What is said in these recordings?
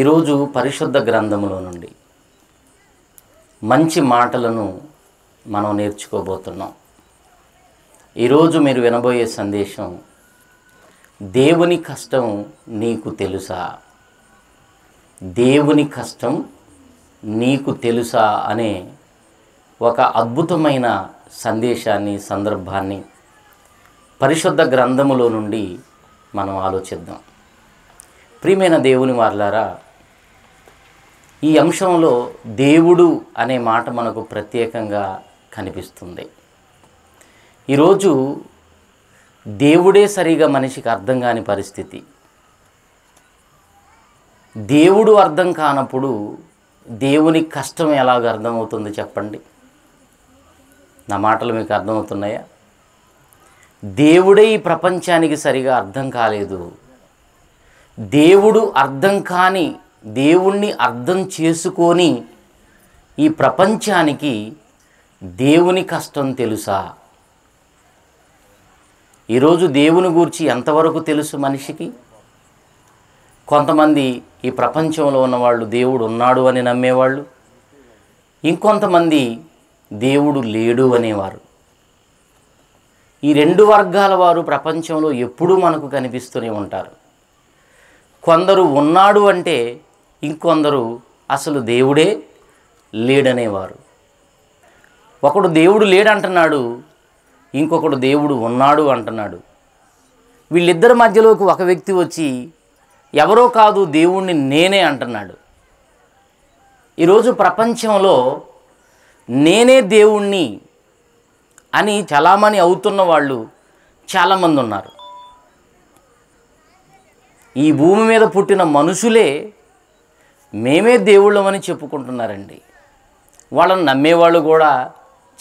ఈరోజు పరిశుద్ధ గ్రంథములో నుండి మంచి మాటలను మనం నేర్చుకోబోతున్నాం ఈరోజు మీరు వినబోయే సందేశం దేవుని కష్టం నీకు తెలుసా దేవుని కష్టం నీకు తెలుసా అనే ఒక అద్భుతమైన సందేశాన్ని సందర్భాన్ని పరిశుద్ధ గ్రంథములో నుండి మనం ఆలోచిద్దాం ప్రియమైన దేవుని వార్లారా ఈ అంశంలో దేవుడు అనే మాట మనకు ప్రత్యేకంగా కనిపిస్తుంది ఈరోజు దేవుడే సరిగా మనిషికి అర్థం కాని పరిస్థితి దేవుడు అర్థం కానప్పుడు దేవుని కష్టం ఎలాగ అర్థమవుతుంది చెప్పండి నా మాటలు మీకు అర్థమవుతున్నాయా దేవుడే ఈ ప్రపంచానికి సరిగా అర్థం కాలేదు దేవుడు అర్థం కాని దేవుణ్ణి అర్థం చేసుకొని ఈ ప్రపంచానికి దేవుని కష్టం తెలుసా ఈరోజు దేవుని గురించి ఎంతవరకు తెలుసు మనిషికి కొంతమంది ఈ ప్రపంచంలో ఉన్నవాళ్ళు దేవుడు ఉన్నాడు అని నమ్మేవాళ్ళు ఇంకొంతమంది దేవుడు లేడు అనేవారు ఈ రెండు వర్గాల వారు ప్రపంచంలో ఎప్పుడూ మనకు కనిపిస్తూనే ఉంటారు కొందరు ఉన్నాడు అంటే ఇంకొందరు అసలు దేవుడే లేడనేవారు ఒకడు దేవుడు లేడంటున్నాడు ఇంకొకడు దేవుడు ఉన్నాడు అంటున్నాడు వీళ్ళిద్దరి మధ్యలోకి ఒక వ్యక్తి వచ్చి ఎవరో కాదు దేవుణ్ణి నేనే అంటున్నాడు ఈరోజు ప్రపంచంలో నేనే దేవుణ్ణి అని చలామణి అవుతున్న వాళ్ళు చాలామంది ఉన్నారు ఈ భూమి మీద పుట్టిన మనుషులే మేమే దేవుళ్ళమని చెప్పుకుంటున్నారండి వాళ్ళని నమ్మేవాళ్ళు కూడా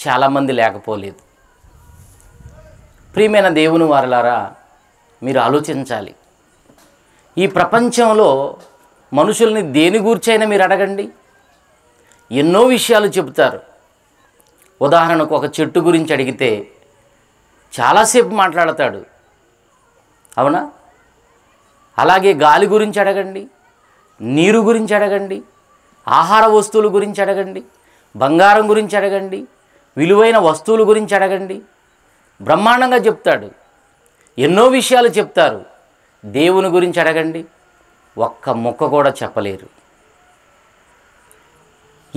చాలామంది లేకపోలేదు ప్రియమైన దేవుని వారలారా మీరు ఆలోచించాలి ఈ ప్రపంచంలో మనుషుల్ని దేని గూర్చైనా మీరు అడగండి ఎన్నో విషయాలు చెబుతారు ఉదాహరణకు ఒక చెట్టు గురించి అడిగితే చాలాసేపు మాట్లాడతాడు అవునా అలాగే గాలి గురించి అడగండి నీరు గురించి అడగండి ఆహార వస్తువుల గురించి అడగండి బంగారం గురించి అడగండి విలువైన వస్తువుల గురించి అడగండి బ్రహ్మాండంగా చెప్తాడు ఎన్నో విషయాలు చెప్తారు దేవుని గురించి అడగండి ఒక్క ముక్క కూడా చెప్పలేరు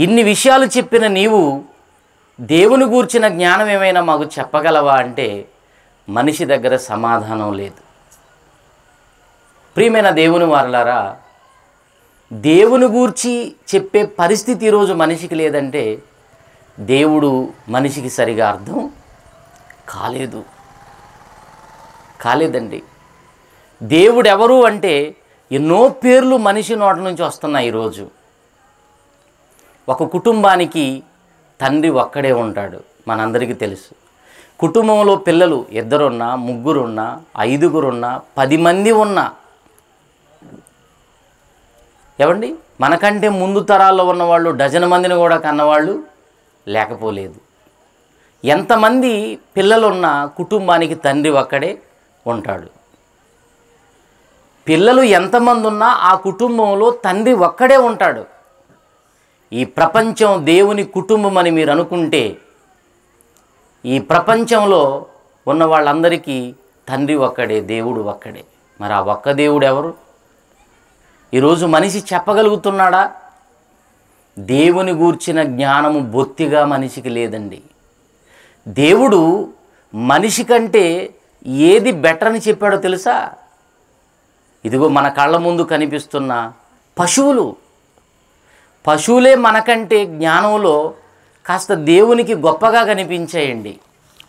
ఇన్ని విషయాలు చెప్పిన నీవు దేవుని గూర్చిన జ్ఞానం ఏమైనా మాకు చెప్పగలవా అంటే మనిషి దగ్గర సమాధానం లేదు ప్రియమైన దేవుని వారలారా దేవుని గూర్చి చెప్పే పరిస్థితి ఈరోజు మనిషికి లేదంటే దేవుడు మనిషికి సరిగా అర్థం కాలేదు కాలేదండి దేవుడెవరు అంటే ఎన్నో పేర్లు మనిషి నోట నుంచి వస్తున్నాయి ఈరోజు ఒక కుటుంబానికి తండ్రి ఒక్కడే ఉంటాడు మనందరికీ తెలుసు కుటుంబంలో పిల్లలు ఇద్దరున్నా ముగ్గురున్నా ఐదుగురున్నా పది మంది ఉన్నా ఏమండి మనకంటే ముందు తరాల్లో ఉన్నవాళ్ళు డజన్ మందిని కూడా కన్నవాళ్ళు లేకపోలేదు ఎంతమంది పిల్లలున్న కుటుంబానికి తండ్రి ఒక్కడే ఉంటాడు పిల్లలు ఎంతమంది ఉన్నా ఆ కుటుంబంలో తండ్రి ఒక్కడే ఉంటాడు ఈ ప్రపంచం దేవుని కుటుంబం అని మీరు అనుకుంటే ఈ ప్రపంచంలో ఉన్న వాళ్ళందరికీ తండ్రి ఒక్కడే దేవుడు ఒక్కడే మరి ఆ ఒక్క దేవుడు ఎవరు ఈరోజు మనిషి చెప్పగలుగుతున్నాడా దేవుని గూర్చిన జ్ఞానము బొత్తిగా మనిషికి లేదండి దేవుడు మనిషి కంటే ఏది బెటర్ అని చెప్పాడో తెలుసా ఇదిగో మన కళ్ళ ముందు కనిపిస్తున్న పశువులు పశువులే మనకంటే జ్ఞానంలో కాస్త దేవునికి గొప్పగా కనిపించాయండి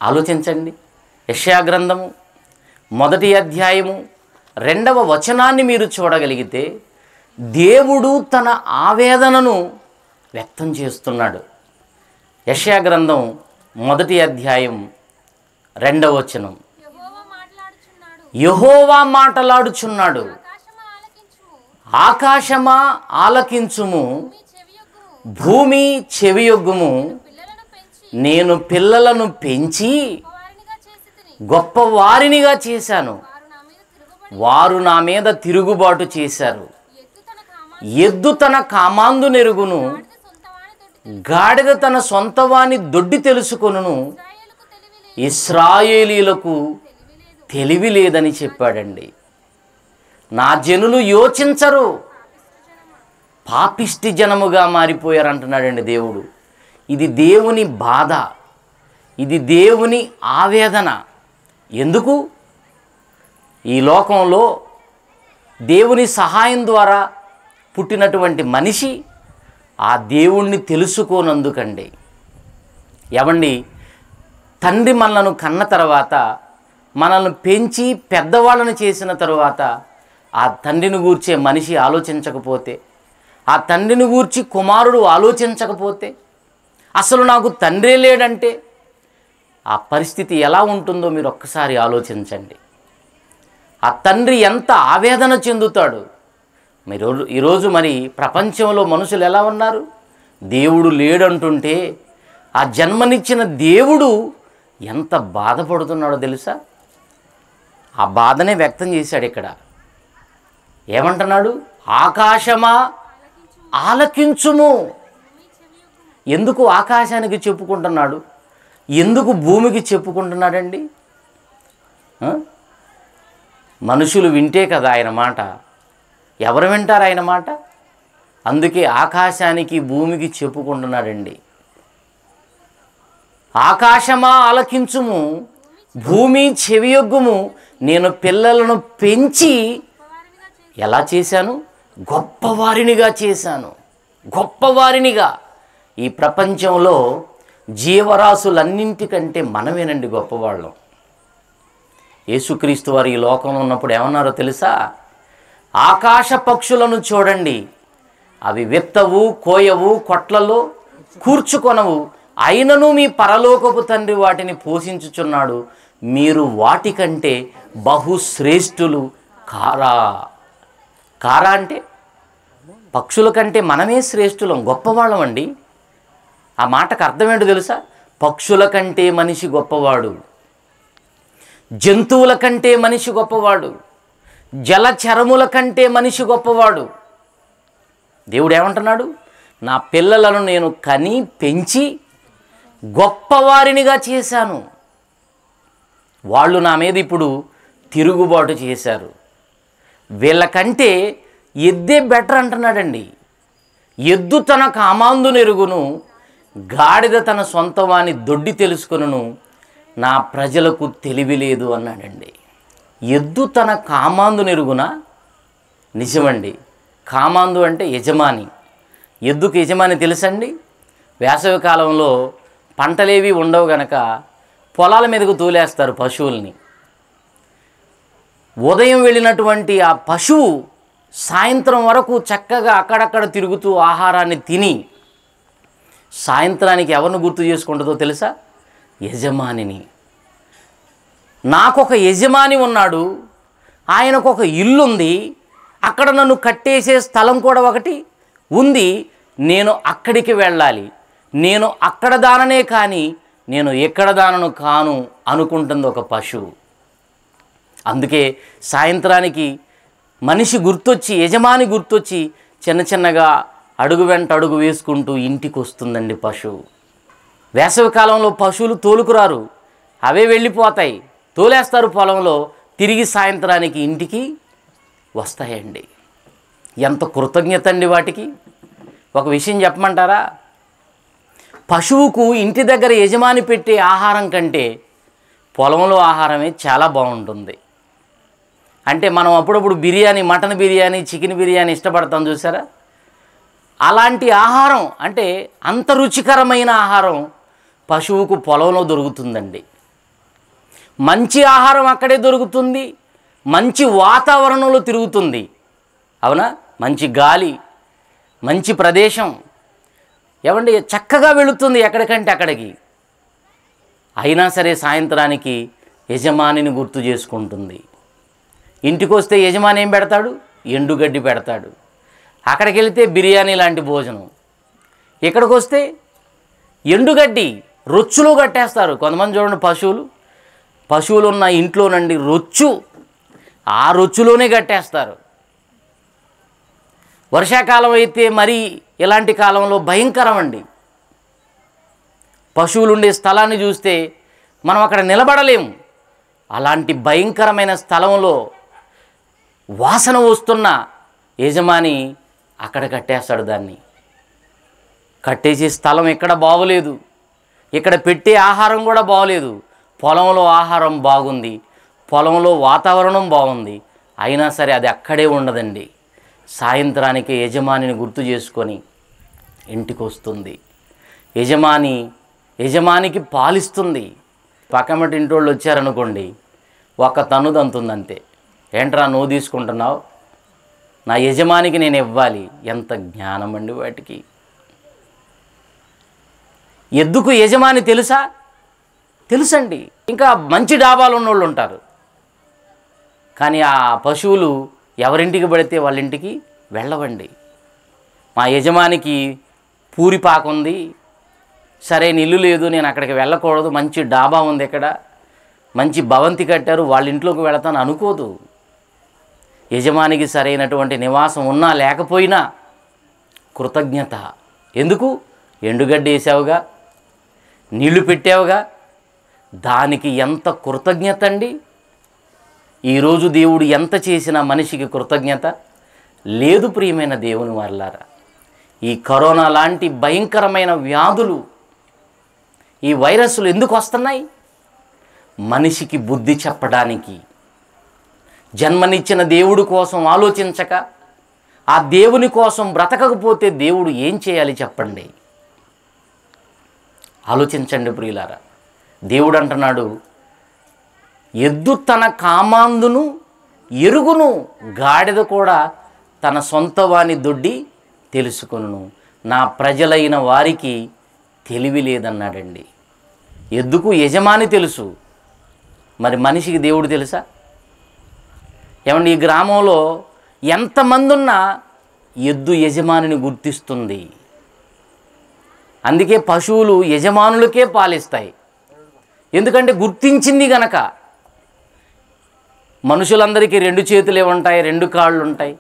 ఆలోచించండి యశాగ్రంథము మొదటి అధ్యాయము రెండవ వచనాన్ని మీరు చూడగలిగితే దేవుడు తన ఆవేదనను వ్యక్తం చేస్తున్నాడు యశాగ్రంథం మొదటి అధ్యాయం రెండవ వచనం యహోవా మాటలాడుచున్నాడు ఆకాశమా ఆలకించుము భూమి చెవియొగ్గుము నేను పిల్లలను పెంచి గొప్పవారినిగా చేశాను వారు నా మీద తిరుగుబాటు చేశారు ఎద్దు తన కామాందు నెరుగును గాడిద తన వాణి దొడ్డి తెలుసుకొనును ఇస్రాయేలీలకు తెలివి లేదని చెప్పాడండి నా జనులు యోచించరు పాపిష్టి జనముగా మారిపోయారు అంటున్నాడండి దేవుడు ఇది దేవుని బాధ ఇది దేవుని ఆవేదన ఎందుకు ఈ లోకంలో దేవుని సహాయం ద్వారా పుట్టినటువంటి మనిషి ఆ దేవుణ్ణి తెలుసుకోనందుకండి ఎవండి తండ్రి మనలను కన్న తర్వాత మనల్ని పెంచి పెద్దవాళ్ళను చేసిన తర్వాత ఆ తండ్రిని గూర్చే మనిషి ఆలోచించకపోతే ఆ తండ్రిని గూర్చి కుమారుడు ఆలోచించకపోతే అసలు నాకు తండ్రే లేడంటే ఆ పరిస్థితి ఎలా ఉంటుందో మీరు ఒక్కసారి ఆలోచించండి ఆ తండ్రి ఎంత ఆవేదన చెందుతాడు మీరు ఈరోజు మరి ప్రపంచంలో మనుషులు ఎలా ఉన్నారు దేవుడు లేడంటుంటే ఆ జన్మనిచ్చిన దేవుడు ఎంత బాధపడుతున్నాడో తెలుసా ఆ బాధనే వ్యక్తం చేశాడు ఇక్కడ ఏమంటున్నాడు ఆకాశమా ఆలకించుము ఎందుకు ఆకాశానికి చెప్పుకుంటున్నాడు ఎందుకు భూమికి చెప్పుకుంటున్నాడండి మనుషులు వింటే కదా ఆయన మాట ఎవరు వింటారు ఆయన మాట అందుకే ఆకాశానికి భూమికి చెప్పుకుంటున్నాడండి ఆకాశమా ఆలకించుము భూమి చెవియొగ్గుము నేను పిల్లలను పెంచి ఎలా చేశాను గొప్పవారినిగా చేశాను గొప్పవారినిగా ఈ ప్రపంచంలో జీవరాశులన్నింటికంటే మనమేనండి గొప్పవాళ్ళం యేసుక్రీస్తు వారు ఈ లోకంలో ఉన్నప్పుడు ఏమన్నారో తెలుసా ఆకాశ పక్షులను చూడండి అవి విత్తవు కోయవు కొట్లలో కూర్చుకొనవు అయినను మీ పరలోకపు తండ్రి వాటిని పోషించుచున్నాడు మీరు వాటికంటే బహుశ్రేష్ఠులు కారా కారా అంటే పక్షుల కంటే మనమే శ్రేష్ఠులం గొప్పవాళ్ళం అండి ఆ మాటకు అర్థమేంటో తెలుసా పక్షుల కంటే మనిషి గొప్పవాడు జంతువుల కంటే మనిషి గొప్పవాడు జలచరముల కంటే మనిషి గొప్పవాడు దేవుడు ఏమంటున్నాడు నా పిల్లలను నేను కని పెంచి గొప్పవారినిగా చేశాను వాళ్ళు నా మీద ఇప్పుడు తిరుగుబాటు చేశారు వీళ్ళకంటే ఎద్దే బెటర్ అంటున్నాడండి ఎద్దు తన కామాందు నెరుగును గాడిద తన సొంతవాని దొడ్డి తెలుసుకును నా ప్రజలకు తెలివి లేదు అన్నాడండి ఎద్దు తన కామాందు నెరుగున నిజమండి కామాందు అంటే యజమాని ఎద్దుకు యజమాని తెలుసండి వేసవి కాలంలో పంటలేవి ఉండవు గనక పొలాల మీదకు తూలేస్తారు పశువుల్ని ఉదయం వెళ్ళినటువంటి ఆ పశువు సాయంత్రం వరకు చక్కగా అక్కడక్కడ తిరుగుతూ ఆహారాన్ని తిని సాయంత్రానికి ఎవరిని గుర్తు చేసుకుంటుందో తెలుసా యజమానిని నాకొక యజమాని ఉన్నాడు ఆయనకు ఒక ఇల్లుంది అక్కడ నన్ను కట్టేసే స్థలం కూడా ఒకటి ఉంది నేను అక్కడికి వెళ్ళాలి నేను అక్కడ దాననే కానీ నేను ఎక్కడ దానను కాను అనుకుంటుంది ఒక పశువు అందుకే సాయంత్రానికి మనిషి గుర్తొచ్చి యజమాని గుర్తొచ్చి చిన్న చిన్నగా అడుగు వెంట అడుగు వేసుకుంటూ ఇంటికి వస్తుందండి పశువు వేసవికాలంలో పశువులు తోలుకురారు అవే వెళ్ళిపోతాయి తోలేస్తారు పొలంలో తిరిగి సాయంత్రానికి ఇంటికి వస్తాయండి ఎంత కృతజ్ఞత అండి వాటికి ఒక విషయం చెప్పమంటారా పశువుకు ఇంటి దగ్గర యజమాని పెట్టే ఆహారం కంటే పొలంలో ఆహారమే చాలా బాగుంటుంది అంటే మనం అప్పుడప్పుడు బిర్యానీ మటన్ బిర్యానీ చికెన్ బిర్యానీ ఇష్టపడతాం చూసారా అలాంటి ఆహారం అంటే అంత రుచికరమైన ఆహారం పశువుకు పొలంలో దొరుకుతుందండి మంచి ఆహారం అక్కడే దొరుకుతుంది మంచి వాతావరణంలో తిరుగుతుంది అవునా మంచి గాలి మంచి ప్రదేశం ఏమండి చక్కగా వెళుతుంది ఎక్కడికంటే అక్కడికి అయినా సరే సాయంత్రానికి యజమానిని గుర్తు చేసుకుంటుంది ఇంటికి వస్తే యజమాని ఏం పెడతాడు ఎండుగడ్డి పెడతాడు అక్కడికి వెళితే బిర్యానీ లాంటి భోజనం ఇక్కడికి వస్తే ఎండుగడ్డి రొచ్చులు కట్టేస్తారు కొంతమంది చూడండి పశువులు పశువులు ఉన్న ఇంట్లోనండి రొచ్చు ఆ రొచ్చులోనే కట్టేస్తారు వర్షాకాలం అయితే మరి ఇలాంటి కాలంలో భయంకరం అండి పశువులు ఉండే స్థలాన్ని చూస్తే మనం అక్కడ నిలబడలేము అలాంటి భయంకరమైన స్థలంలో వాసన వస్తున్న యజమాని అక్కడ కట్టేస్తాడు దాన్ని కట్టేసే స్థలం ఎక్కడ బాగోలేదు ఇక్కడ పెట్టే ఆహారం కూడా బాగోలేదు పొలంలో ఆహారం బాగుంది పొలంలో వాతావరణం బాగుంది అయినా సరే అది అక్కడే ఉండదండి సాయంత్రానికి యజమానిని గుర్తు చేసుకొని ఇంటికి వస్తుంది యజమాని యజమానికి పాలిస్తుంది పక్కమటి ఇంటోళ్ళు వచ్చారనుకోండి ఒక తను దంతుందంతే ఏంట్రా నువ్వు తీసుకుంటున్నావు నా యజమానికి నేను ఇవ్వాలి ఎంత జ్ఞానం అండి వాటికి ఎద్దుకు యజమాని తెలుసా తెలుసండి ఇంకా మంచి డాబాలు ఉన్నోళ్ళు ఉంటారు కానీ ఆ పశువులు ఎవరింటికి పడితే వాళ్ళ ఇంటికి వెళ్ళవండి మా యజమానికి పూరిపాకు ఉంది సరే ఇల్లు లేదు నేను అక్కడికి వెళ్ళకూడదు మంచి డాబా ఉంది ఇక్కడ మంచి భవంతి కట్టారు వాళ్ళ ఇంట్లోకి వెళతాను అనుకోదు యజమానికి సరైనటువంటి నివాసం ఉన్నా లేకపోయినా కృతజ్ఞత ఎందుకు ఎండుగడ్డ వేసావుగా నీళ్లు పెట్టావుగా దానికి ఎంత కృతజ్ఞత అండి ఈరోజు దేవుడు ఎంత చేసినా మనిషికి కృతజ్ఞత లేదు ప్రియమైన దేవుని వారిలారా ఈ కరోనా లాంటి భయంకరమైన వ్యాధులు ఈ వైరస్లు ఎందుకు వస్తున్నాయి మనిషికి బుద్ధి చెప్పడానికి జన్మనిచ్చిన దేవుడి కోసం ఆలోచించక ఆ దేవుని కోసం బ్రతకకపోతే దేవుడు ఏం చేయాలి చెప్పండి ఆలోచించండి ప్రియులారా దేవుడు అంటున్నాడు ఎద్దు తన కామాందును ఎరుగును గాడిద కూడా తన సొంత వాని దొడ్డి తెలుసుకును నా ప్రజలైన వారికి తెలివి లేదన్నాడండి ఎద్దుకు యజమాని తెలుసు మరి మనిషికి దేవుడు తెలుసా ఏమండి ఈ గ్రామంలో ఎంతమంది ఉన్నా ఎద్దు యజమానిని గుర్తిస్తుంది అందుకే పశువులు యజమానులకే పాలిస్తాయి ఎందుకంటే గుర్తించింది గనక మనుషులందరికీ రెండు చేతులే ఉంటాయి రెండు కాళ్ళు ఉంటాయి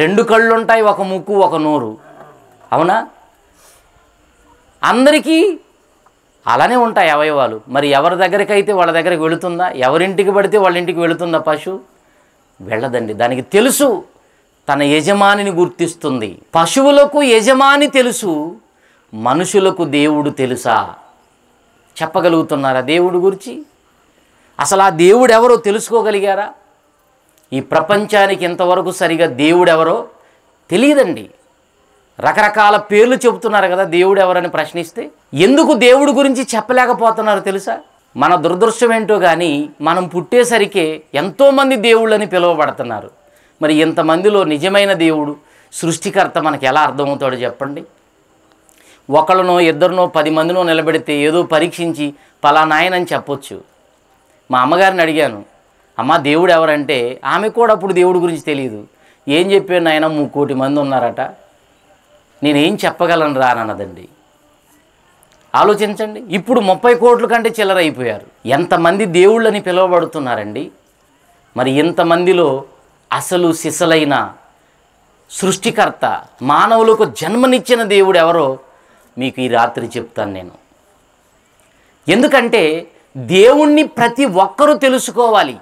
రెండు కళ్ళు ఉంటాయి ఒక ముక్కు ఒక నోరు అవునా అందరికీ అలానే ఉంటాయి అవయవాలు మరి ఎవరి దగ్గరకైతే వాళ్ళ దగ్గరికి వెళుతుందా ఎవరింటికి పడితే వాళ్ళ ఇంటికి వెళుతుందా పశు వెళ్ళదండి దానికి తెలుసు తన యజమానిని గుర్తిస్తుంది పశువులకు యజమాని తెలుసు మనుషులకు దేవుడు తెలుసా చెప్పగలుగుతున్నారా దేవుడు గురించి అసలు ఆ దేవుడు ఎవరో తెలుసుకోగలిగారా ఈ ప్రపంచానికి ఇంతవరకు సరిగా దేవుడెవరో తెలియదండి రకరకాల పేర్లు చెబుతున్నారు కదా దేవుడు ఎవరని ప్రశ్నిస్తే ఎందుకు దేవుడి గురించి చెప్పలేకపోతున్నారో తెలుసా మన దురదృష్టం ఏంటో కానీ మనం పుట్టేసరికే ఎంతోమంది దేవుళ్ళని పిలువబడుతున్నారు మరి ఇంతమందిలో నిజమైన దేవుడు సృష్టికర్త మనకు ఎలా అర్థమవుతాడో చెప్పండి ఒకళ్ళనో ఇద్దరినో పది మందినో నిలబెడితే ఏదో పరీక్షించి పలానాయనని చెప్పొచ్చు మా అమ్మగారిని అడిగాను అమ్మ దేవుడు ఎవరంటే ఆమె కూడా అప్పుడు దేవుడి గురించి తెలియదు ఏం చెప్పాను ఆయన కోటి మంది ఉన్నారట నేనేం చెప్పగలను రానన్నదండి ఆలోచించండి ఇప్పుడు ముప్పై కోట్ల కంటే చిల్లరైపోయారు ఎంతమంది దేవుళ్ళని పిలువబడుతున్నారండి మరి ఇంతమందిలో అసలు సిసలైన సృష్టికర్త మానవులకు జన్మనిచ్చిన దేవుడు ఎవరో మీకు ఈ రాత్రి చెప్తాను నేను ఎందుకంటే దేవుణ్ణి ప్రతి ఒక్కరూ తెలుసుకోవాలి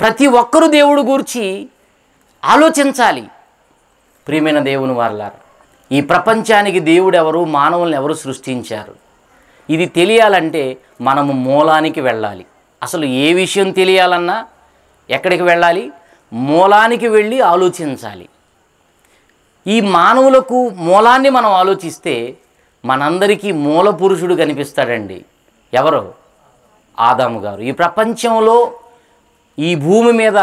ప్రతి ఒక్కరూ దేవుడు గురించి ఆలోచించాలి ప్రియమైన దేవుని వాళ్ళారు ఈ ప్రపంచానికి దేవుడు ఎవరు మానవులను ఎవరు సృష్టించారు ఇది తెలియాలంటే మనము మూలానికి వెళ్ళాలి అసలు ఏ విషయం తెలియాలన్నా ఎక్కడికి వెళ్ళాలి మూలానికి వెళ్ళి ఆలోచించాలి ఈ మానవులకు మూలాన్ని మనం ఆలోచిస్తే మనందరికీ మూల పురుషుడు కనిపిస్తాడండి ఎవరు ఆదాము గారు ఈ ప్రపంచంలో ఈ భూమి మీద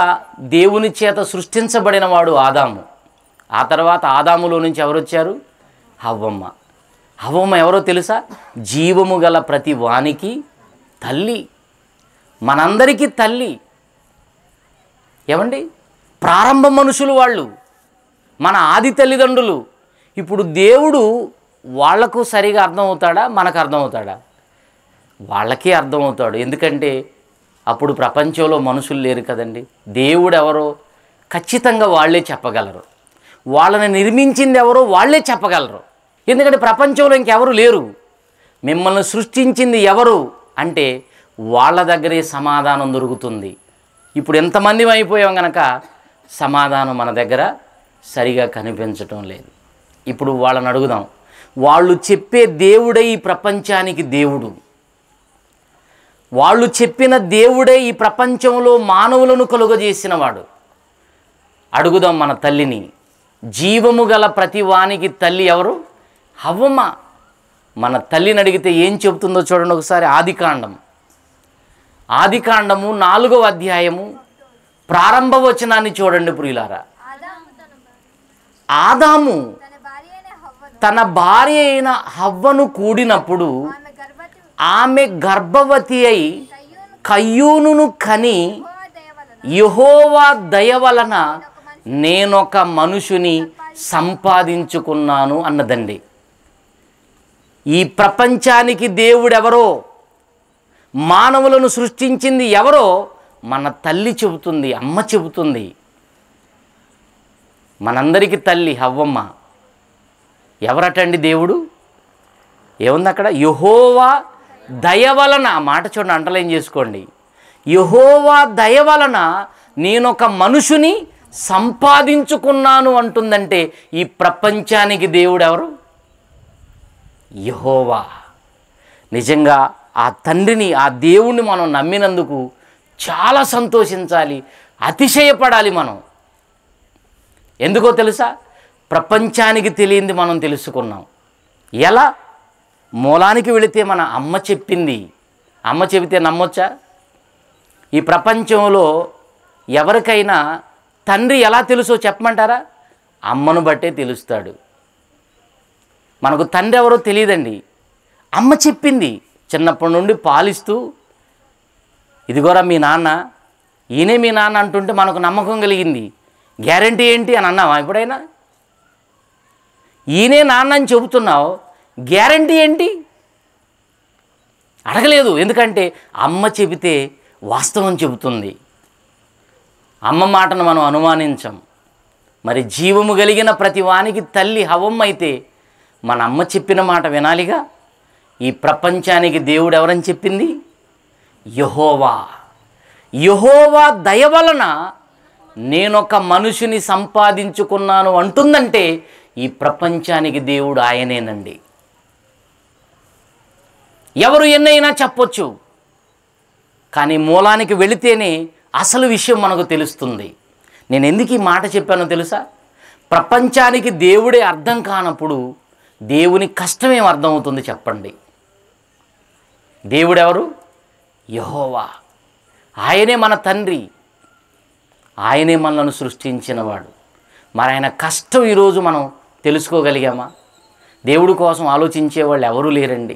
దేవుని చేత సృష్టించబడిన వాడు ఆదాము ఆ తర్వాత ఆదాములో నుంచి ఎవరు వచ్చారు హవ్వమ్మ హవ్వమ్మ ఎవరో తెలుసా జీవము గల ప్రతి వానికి తల్లి మనందరికీ తల్లి ఏమండి ప్రారంభ మనుషులు వాళ్ళు మన ఆది తల్లిదండ్రులు ఇప్పుడు దేవుడు వాళ్లకు సరిగా అర్థమవుతాడా మనకు అర్థమవుతాడా వాళ్ళకే అర్థమవుతాడు ఎందుకంటే అప్పుడు ప్రపంచంలో మనుషులు లేరు కదండి దేవుడు ఎవరో ఖచ్చితంగా వాళ్ళే చెప్పగలరు వాళ్ళని నిర్మించింది ఎవరో వాళ్ళే చెప్పగలరు ఎందుకంటే ప్రపంచంలో ఇంకెవరు లేరు మిమ్మల్ని సృష్టించింది ఎవరు అంటే వాళ్ళ దగ్గరే సమాధానం దొరుకుతుంది ఇప్పుడు ఎంతమంది అయిపోయాం కనుక సమాధానం మన దగ్గర సరిగా కనిపించటం లేదు ఇప్పుడు వాళ్ళని అడుగుదాం వాళ్ళు చెప్పే దేవుడే ఈ ప్రపంచానికి దేవుడు వాళ్ళు చెప్పిన దేవుడే ఈ ప్రపంచంలో మానవులను కలుగజేసినవాడు అడుగుదాం మన తల్లిని జీవము గల ప్రతి వానికి తల్లి ఎవరు హవ్వమ్మ మన తల్లిని అడిగితే ఏం చెబుతుందో చూడండి ఒకసారి ఆదికాండం ఆదికాండము నాలుగవ అధ్యాయము ప్రారంభ వచనాన్ని చూడండి ప్రియులారా ఆదాము తన భార్య అయిన హవ్వను కూడినప్పుడు ఆమె గర్భవతి అయి కయ్యూనును కని యహోవా దయ వలన నేనొక మనుషుని సంపాదించుకున్నాను అన్నదండి ఈ ప్రపంచానికి దేవుడెవరో మానవులను సృష్టించింది ఎవరో మన తల్లి చెబుతుంది అమ్మ చెబుతుంది మనందరికీ తల్లి హవ్వమ్మ ఎవరటండి దేవుడు ఏముంది అక్కడ యహోవా దయ వలన మాట చూడండి అంటలేం చేసుకోండి యహోవా దయ వలన నేనొక మనుషుని సంపాదించుకున్నాను అంటుందంటే ఈ ప్రపంచానికి దేవుడు ఎవరు యహోవా నిజంగా ఆ తండ్రిని ఆ దేవుణ్ణి మనం నమ్మినందుకు చాలా సంతోషించాలి అతిశయపడాలి మనం ఎందుకో తెలుసా ప్రపంచానికి తెలియంది మనం తెలుసుకున్నాం ఎలా మూలానికి వెళితే మన అమ్మ చెప్పింది అమ్మ చెబితే నమ్మొచ్చా ఈ ప్రపంచంలో ఎవరికైనా తండ్రి ఎలా తెలుసో చెప్పమంటారా అమ్మను బట్టే తెలుస్తాడు మనకు తండ్రి ఎవరో తెలియదండి అమ్మ చెప్పింది చిన్నప్పటి నుండి పాలిస్తూ ఇదిగోరా మీ నాన్న ఈయనే మీ నాన్న అంటుంటే మనకు నమ్మకం కలిగింది గ్యారంటీ ఏంటి అని అన్నావా ఎప్పుడైనా ఈయనే నాన్న అని చెబుతున్నావు గ్యారంటీ ఏంటి అడగలేదు ఎందుకంటే అమ్మ చెబితే వాస్తవం చెబుతుంది అమ్మ మాటను మనం అనుమానించం మరి జీవము కలిగిన ప్రతి వానికి తల్లి అయితే మన అమ్మ చెప్పిన మాట వినాలిగా ఈ ప్రపంచానికి దేవుడు ఎవరని చెప్పింది యహోవా యహోవా దయ వలన నేనొక మనుషుని సంపాదించుకున్నాను అంటుందంటే ఈ ప్రపంచానికి దేవుడు ఆయనేనండి ఎవరు ఎన్నైనా చెప్పొచ్చు కానీ మూలానికి వెళితేనే అసలు విషయం మనకు తెలుస్తుంది నేను ఎందుకు ఈ మాట చెప్పానో తెలుసా ప్రపంచానికి దేవుడే అర్థం కానప్పుడు దేవుని కష్టమేం అర్థమవుతుంది చెప్పండి దేవుడెవరు యహోవా ఆయనే మన తండ్రి ఆయనే మనలను సృష్టించినవాడు మరి ఆయన కష్టం ఈరోజు మనం తెలుసుకోగలిగామా దేవుడి కోసం ఆలోచించే వాళ్ళు ఎవరూ లేరండి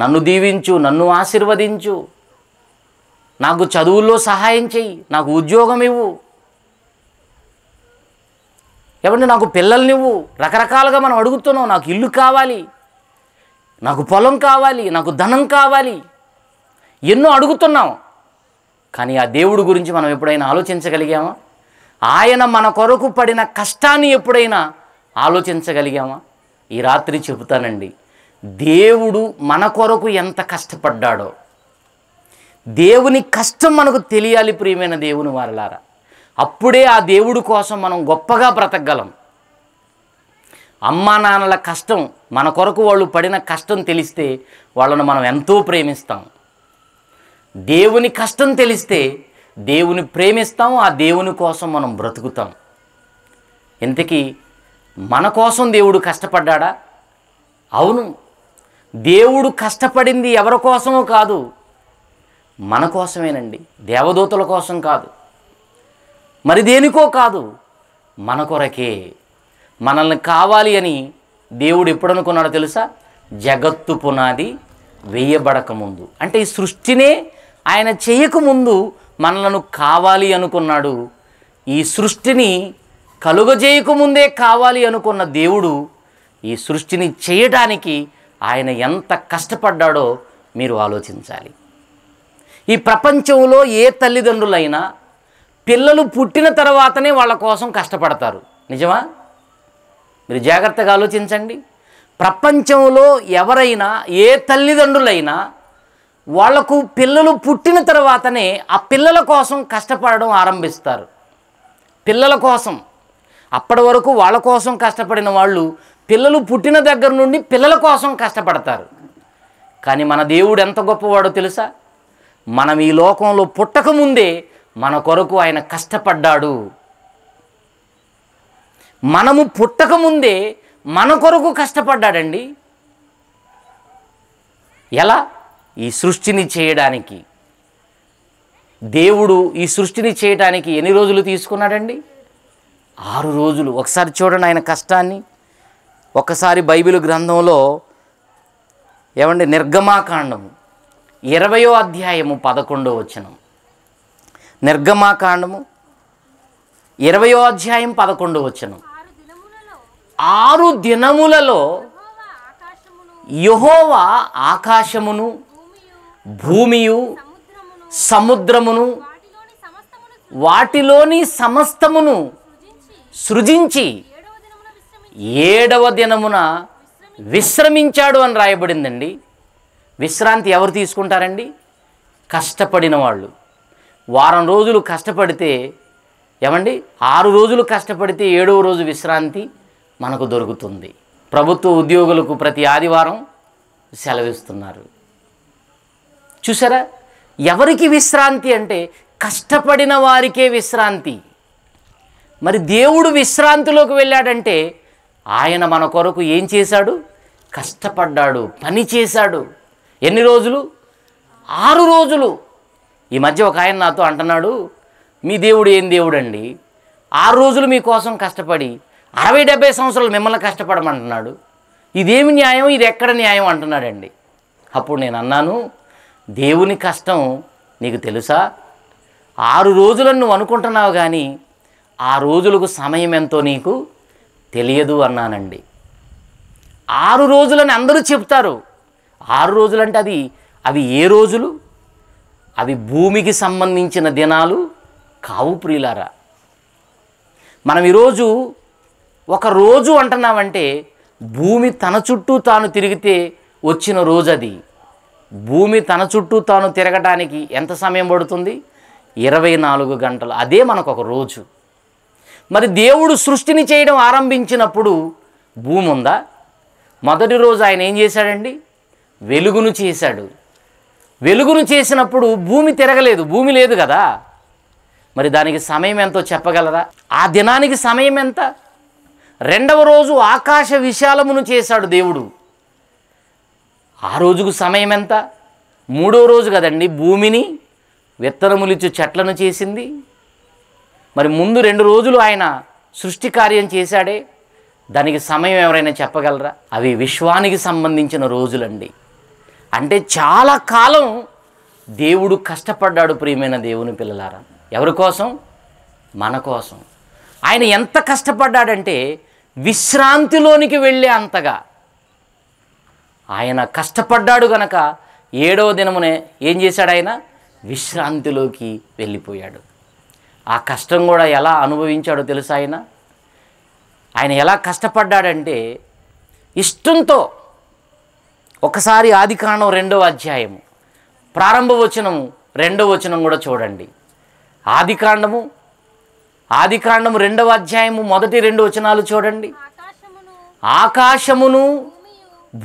నన్ను దీవించు నన్ను ఆశీర్వదించు నాకు చదువుల్లో సహాయం చేయి నాకు ఉద్యోగం ఇవ్వు ఎవండి నాకు పిల్లల్నివ్వు రకరకాలుగా మనం అడుగుతున్నాం నాకు ఇల్లు కావాలి నాకు పొలం కావాలి నాకు ధనం కావాలి ఎన్నో అడుగుతున్నాం కానీ ఆ దేవుడు గురించి మనం ఎప్పుడైనా ఆలోచించగలిగామా ఆయన మన కొరకు పడిన కష్టాన్ని ఎప్పుడైనా ఆలోచించగలిగామా ఈ రాత్రి చెబుతానండి దేవుడు మన కొరకు ఎంత కష్టపడ్డాడో దేవుని కష్టం మనకు తెలియాలి ప్రియమైన దేవుని వారలారా అప్పుడే ఆ దేవుడు కోసం మనం గొప్పగా బ్రతకగలం అమ్మా నాన్నల కష్టం మన కొరకు వాళ్ళు పడిన కష్టం తెలిస్తే వాళ్ళను మనం ఎంతో ప్రేమిస్తాం దేవుని కష్టం తెలిస్తే దేవుని ప్రేమిస్తాం ఆ దేవుని కోసం మనం బ్రతుకుతాం ఇంతకీ మన కోసం దేవుడు కష్టపడ్డా అవును దేవుడు కష్టపడింది ఎవరి కోసమో కాదు మన కోసమేనండి దేవదూతల కోసం కాదు మరి దేనికో కాదు మన కొరకే మనల్ని కావాలి అని దేవుడు ఎప్పుడనుకున్నాడో తెలుసా జగత్తు పునాది వేయబడకముందు అంటే ఈ సృష్టినే ఆయన చేయకముందు మనలను కావాలి అనుకున్నాడు ఈ సృష్టిని కలుగజేయకముందే కావాలి అనుకున్న దేవుడు ఈ సృష్టిని చేయటానికి ఆయన ఎంత కష్టపడ్డాడో మీరు ఆలోచించాలి ఈ ప్రపంచంలో ఏ తల్లిదండ్రులైనా పిల్లలు పుట్టిన తర్వాతనే వాళ్ళ కోసం కష్టపడతారు నిజమా మీరు జాగ్రత్తగా ఆలోచించండి ప్రపంచంలో ఎవరైనా ఏ తల్లిదండ్రులైనా వాళ్లకు పిల్లలు పుట్టిన తర్వాతనే ఆ పిల్లల కోసం కష్టపడడం ఆరంభిస్తారు పిల్లల కోసం అప్పటి వరకు వాళ్ళ కోసం కష్టపడిన వాళ్ళు పిల్లలు పుట్టిన దగ్గర నుండి పిల్లల కోసం కష్టపడతారు కానీ మన దేవుడు ఎంత గొప్పవాడో తెలుసా మనం ఈ లోకంలో పుట్టకముందే మన కొరకు ఆయన కష్టపడ్డాడు మనము పుట్టకముందే మన కొరకు కష్టపడ్డాడండి ఎలా ఈ సృష్టిని చేయడానికి దేవుడు ఈ సృష్టిని చేయడానికి ఎన్ని రోజులు తీసుకున్నాడండి ఆరు రోజులు ఒకసారి చూడండి ఆయన కష్టాన్ని ఒకసారి బైబిల్ గ్రంథంలో ఏమండి నిర్గమాకాండము ఇరవయో అధ్యాయము పదకొండో వచనం నిర్గమాకాండము ఇరవయో అధ్యాయం పదకొండో వచనం ఆరు దినములలో యహోవా ఆకాశమును భూమియు సముద్రమును వాటిలోని సమస్తమును సృజించి ఏడవ దినమున విశ్రమించాడు అని రాయబడిందండి విశ్రాంతి ఎవరు తీసుకుంటారండి కష్టపడిన వాళ్ళు వారం రోజులు కష్టపడితే ఏమండి ఆరు రోజులు కష్టపడితే ఏడవ రోజు విశ్రాంతి మనకు దొరుకుతుంది ప్రభుత్వ ఉద్యోగులకు ప్రతి ఆదివారం సెలవిస్తున్నారు చూసారా ఎవరికి విశ్రాంతి అంటే కష్టపడిన వారికే విశ్రాంతి మరి దేవుడు విశ్రాంతిలోకి వెళ్ళాడంటే ఆయన మన కొరకు ఏం చేశాడు కష్టపడ్డాడు పని చేశాడు ఎన్ని రోజులు ఆరు రోజులు ఈ మధ్య ఒక ఆయన నాతో అంటున్నాడు మీ దేవుడు ఏం దేవుడు అండి ఆరు రోజులు మీకోసం కష్టపడి అరవై డెబ్బై సంవత్సరాలు మిమ్మల్ని కష్టపడమంటున్నాడు ఇదేమి న్యాయం ఇది ఎక్కడ న్యాయం అంటున్నాడండి అప్పుడు నేను అన్నాను దేవుని కష్టం నీకు తెలుసా ఆరు రోజులను నువ్వు అనుకుంటున్నావు కానీ ఆ రోజులకు సమయం ఎంతో నీకు తెలియదు అన్నానండి ఆరు రోజులని అందరూ చెప్తారు ఆరు రోజులంటే అది అవి ఏ రోజులు అవి భూమికి సంబంధించిన దినాలు కావు ప్రియులారా మనం ఈరోజు ఒక రోజు అంటున్నామంటే భూమి తన చుట్టూ తాను తిరిగితే వచ్చిన రోజు అది భూమి తన చుట్టూ తాను తిరగటానికి ఎంత సమయం పడుతుంది ఇరవై నాలుగు గంటలు అదే మనకు ఒక రోజు మరి దేవుడు సృష్టిని చేయడం ఆరంభించినప్పుడు భూమి ఉందా మొదటి రోజు ఆయన ఏం చేశాడండి వెలుగును చేశాడు వెలుగును చేసినప్పుడు భూమి తిరగలేదు భూమి లేదు కదా మరి దానికి సమయం ఎంతో చెప్పగలరా ఆ దినానికి సమయం ఎంత రెండవ రోజు ఆకాశ విశాలమును చేశాడు దేవుడు ఆ రోజుకు సమయం ఎంత మూడో రోజు కదండి భూమిని విత్తనములిచ్చు చెట్లను చేసింది మరి ముందు రెండు రోజులు ఆయన సృష్టి కార్యం చేశాడే దానికి సమయం ఎవరైనా చెప్పగలరా అవి విశ్వానికి సంబంధించిన రోజులండి అంటే చాలా కాలం దేవుడు కష్టపడ్డాడు ప్రియమైన దేవుని పిల్లలారా ఎవరి కోసం మన కోసం ఆయన ఎంత కష్టపడ్డాడంటే విశ్రాంతిలోనికి వెళ్ళే అంతగా ఆయన కష్టపడ్డాడు గనక ఏడవ దినమునే ఏం చేశాడు ఆయన విశ్రాంతిలోకి వెళ్ళిపోయాడు ఆ కష్టం కూడా ఎలా అనుభవించాడో తెలుసా ఆయన ఆయన ఎలా కష్టపడ్డాడంటే ఇష్టంతో ఒకసారి ఆదికాండం రెండవ అధ్యాయము ప్రారంభ వచనము రెండవ వచనం కూడా చూడండి ఆదికాండము ఆదికాండము రెండవ అధ్యాయము మొదటి రెండు వచనాలు చూడండి ఆకాశమును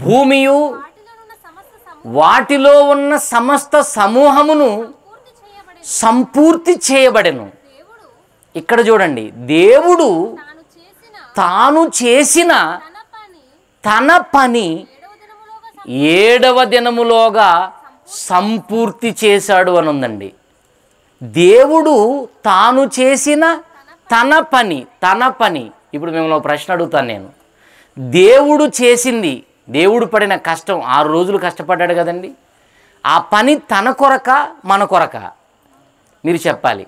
భూమియు వాటిలో ఉన్న సమస్త సమూహమును సంపూర్తి చేయబడెను ఇక్కడ చూడండి దేవుడు తాను చేసిన తన పని ఏడవ దినములోగా సంపూర్తి చేశాడు అని ఉందండి దేవుడు తాను చేసిన తన పని తన పని ఇప్పుడు మిమ్మల్ని ప్రశ్న అడుగుతాను నేను దేవుడు చేసింది దేవుడు పడిన కష్టం ఆరు రోజులు కష్టపడ్డాడు కదండి ఆ పని తన కొరక మన కొరక మీరు చెప్పాలి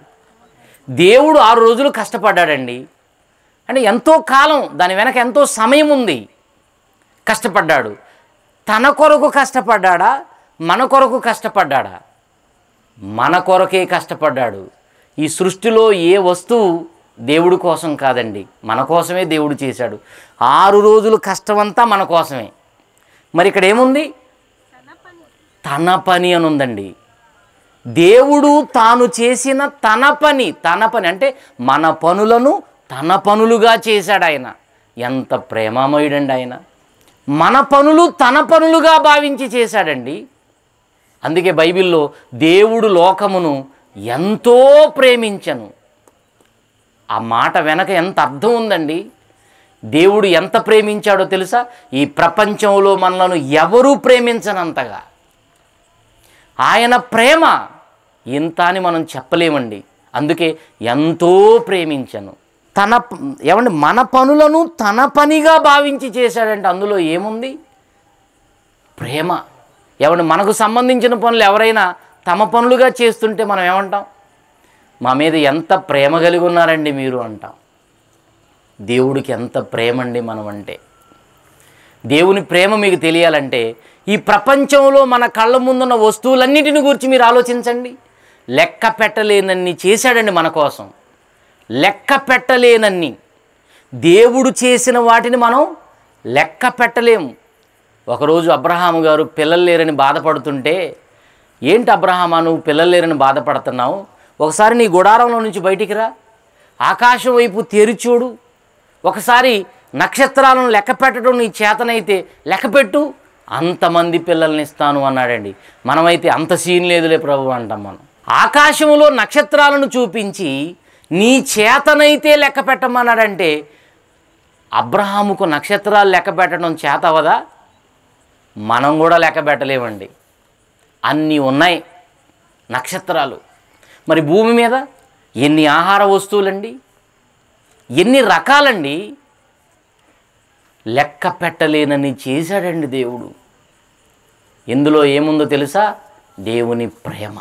దేవుడు ఆరు రోజులు కష్టపడ్డాడండి అంటే ఎంతో కాలం దాని వెనక ఎంతో సమయం ఉంది కష్టపడ్డాడు తన కొరకు కష్టపడ్డా మన కొరకు కష్టపడ్డా మన కొరకే కష్టపడ్డాడు ఈ సృష్టిలో ఏ వస్తువు దేవుడి కోసం కాదండి మన కోసమే దేవుడు చేశాడు ఆరు రోజులు కష్టమంతా మన కోసమే మరి ఇక్కడ ఏముంది తన పని అని ఉందండి దేవుడు తాను చేసిన తన పని తన పని అంటే మన పనులను తన పనులుగా చేశాడు ఆయన ఎంత ప్రేమామయుడండి ఆయన మన పనులు తన పనులుగా భావించి చేశాడండి అందుకే బైబిల్లో దేవుడు లోకమును ఎంతో ప్రేమించను ఆ మాట వెనక ఎంత అర్థం ఉందండి దేవుడు ఎంత ప్రేమించాడో తెలుసా ఈ ప్రపంచంలో మనలను ఎవరూ ప్రేమించనంతగా ఆయన ప్రేమ ఇంత అని మనం చెప్పలేమండి అందుకే ఎంతో ప్రేమించను తన ఏమండి మన పనులను తన పనిగా భావించి చేశాడంటే అందులో ఏముంది ప్రేమ ఏమండి మనకు సంబంధించిన పనులు ఎవరైనా తమ పనులుగా చేస్తుంటే మనం ఏమంటాం మా మీద ఎంత ప్రేమ కలిగి ఉన్నారండి మీరు అంటాం దేవుడికి ఎంత ప్రేమ అండి మనం అంటే దేవుని ప్రేమ మీకు తెలియాలంటే ఈ ప్రపంచంలో మన కళ్ళ ముందున్న వస్తువులన్నిటిని గురించి మీరు ఆలోచించండి లెక్క పెట్టలేనన్ని చేశాడండి మన కోసం లెక్క పెట్టలేనన్ని దేవుడు చేసిన వాటిని మనం లెక్క పెట్టలేము ఒకరోజు అబ్రహాము గారు పిల్లలు లేరని బాధపడుతుంటే ఏంటి అబ్రహామా నువ్వు పిల్లలు లేరని బాధపడుతున్నావు ఒకసారి నీ గుడారంలో నుంచి బయటికి రా ఆకాశం వైపు తెరిచూడు ఒకసారి నక్షత్రాలను లెక్క పెట్టడం నీ చేతనైతే లెక్కపెట్టు అంతమంది పిల్లల్ని ఇస్తాను అన్నాడండి మనమైతే అంత సీన్ లేదులే ప్రభు అంటాం మనం ఆకాశంలో నక్షత్రాలను చూపించి నీ చేతనైతే లెక్క పెట్టమన్నాడంటే అబ్రహాముకు నక్షత్రాలు లెక్క పెట్టడం చేత అవదా మనం కూడా లెక్క పెట్టలేమండి అన్నీ ఉన్నాయి నక్షత్రాలు మరి భూమి మీద ఎన్ని ఆహార వస్తువులండి ఎన్ని రకాలండి లెక్క పెట్టలేనని చేశాడండి దేవుడు ఇందులో ఏముందో తెలుసా దేవుని ప్రేమ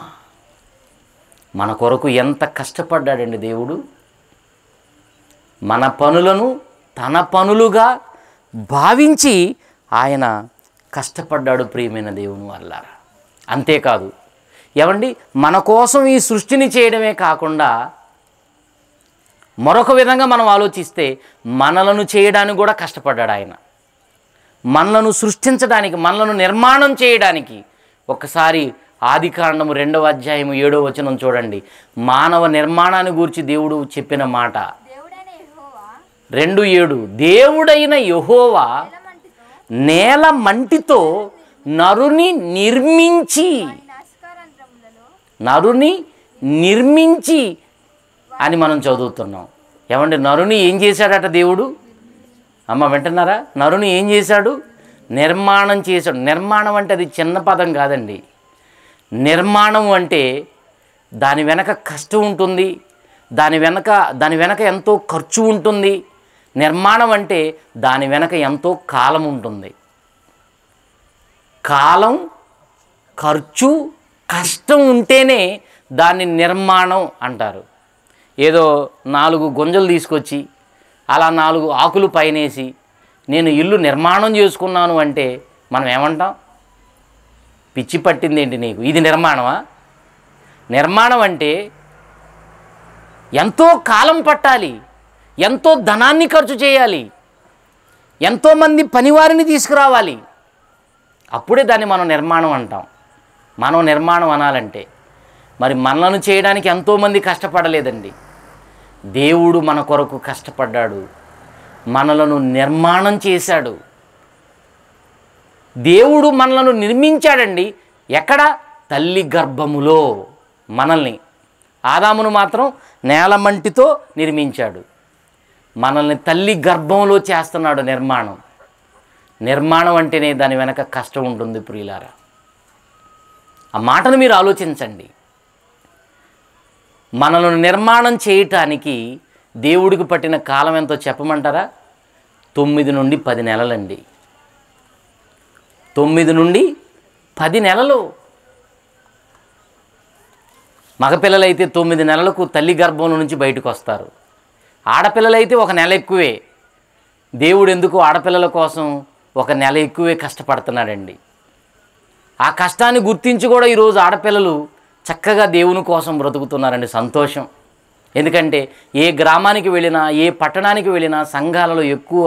మన కొరకు ఎంత కష్టపడ్డాడండి దేవుడు మన పనులను తన పనులుగా భావించి ఆయన కష్టపడ్డాడు ప్రియమైన దేవుని వల్లారా అంతేకాదు ఏమండి మన కోసం ఈ సృష్టిని చేయడమే కాకుండా మరొక విధంగా మనం ఆలోచిస్తే మనలను చేయడానికి కూడా కష్టపడ్డాడు ఆయన మనలను సృష్టించడానికి మనలను నిర్మాణం చేయడానికి ఒకసారి ఆది కాండము రెండవ అధ్యాయము ఏడో వచనం చూడండి మానవ నిర్మాణాన్ని గురించి దేవుడు చెప్పిన మాట రెండు ఏడు దేవుడైన యహోవా నేల మంటితో నరుని నిర్మించి నరుని నిర్మించి అని మనం చదువుతున్నాం ఏమంటే నరుని ఏం చేశాడట దేవుడు అమ్మ వింటున్నారా నరుని ఏం చేశాడు నిర్మాణం చేశాడు నిర్మాణం అంటే అది చిన్న పదం కాదండి నిర్మాణం అంటే దాని వెనక కష్టం ఉంటుంది దాని వెనక దాని వెనక ఎంతో ఖర్చు ఉంటుంది నిర్మాణం అంటే దాని వెనక ఎంతో కాలం ఉంటుంది కాలం ఖర్చు కష్టం ఉంటేనే దాన్ని నిర్మాణం అంటారు ఏదో నాలుగు గొంజలు తీసుకొచ్చి అలా నాలుగు ఆకులు పైనేసి నేను ఇల్లు నిర్మాణం చేసుకున్నాను అంటే మనం ఏమంటాం పిచ్చి పట్టింది ఏంటి నీకు ఇది నిర్మాణమా నిర్మాణం అంటే ఎంతో కాలం పట్టాలి ఎంతో ధనాన్ని ఖర్చు చేయాలి ఎంతోమంది పనివారిని తీసుకురావాలి అప్పుడే దాన్ని మనం నిర్మాణం అంటాం మనం నిర్మాణం అనాలంటే మరి మనలను చేయడానికి ఎంతోమంది కష్టపడలేదండి దేవుడు మన కొరకు కష్టపడ్డాడు మనలను నిర్మాణం చేశాడు దేవుడు మనలను నిర్మించాడండి ఎక్కడ తల్లి గర్భములో మనల్ని ఆదామును మాత్రం నేలమంటితో నిర్మించాడు మనల్ని తల్లి గర్భంలో చేస్తున్నాడు నిర్మాణం నిర్మాణం అంటేనే దాని వెనక కష్టం ఉంటుంది ప్రియులారా ఆ మాటను మీరు ఆలోచించండి మనల్ని నిర్మాణం చేయటానికి దేవుడికి పట్టిన కాలం ఎంతో చెప్పమంటారా తొమ్మిది నుండి పది నెలలండి తొమ్మిది నుండి పది నెలలు మగపిల్లలైతే తొమ్మిది నెలలకు తల్లి గర్భం నుంచి బయటకు వస్తారు ఆడపిల్లలైతే ఒక నెల ఎక్కువే దేవుడు ఎందుకు ఆడపిల్లల కోసం ఒక నెల ఎక్కువే కష్టపడుతున్నాడండి ఆ కష్టాన్ని గుర్తించి కూడా ఈరోజు ఆడపిల్లలు చక్కగా దేవుని కోసం బ్రతుకుతున్నారండి సంతోషం ఎందుకంటే ఏ గ్రామానికి వెళ్ళినా ఏ పట్టణానికి వెళ్ళినా సంఘాలలో ఎక్కువ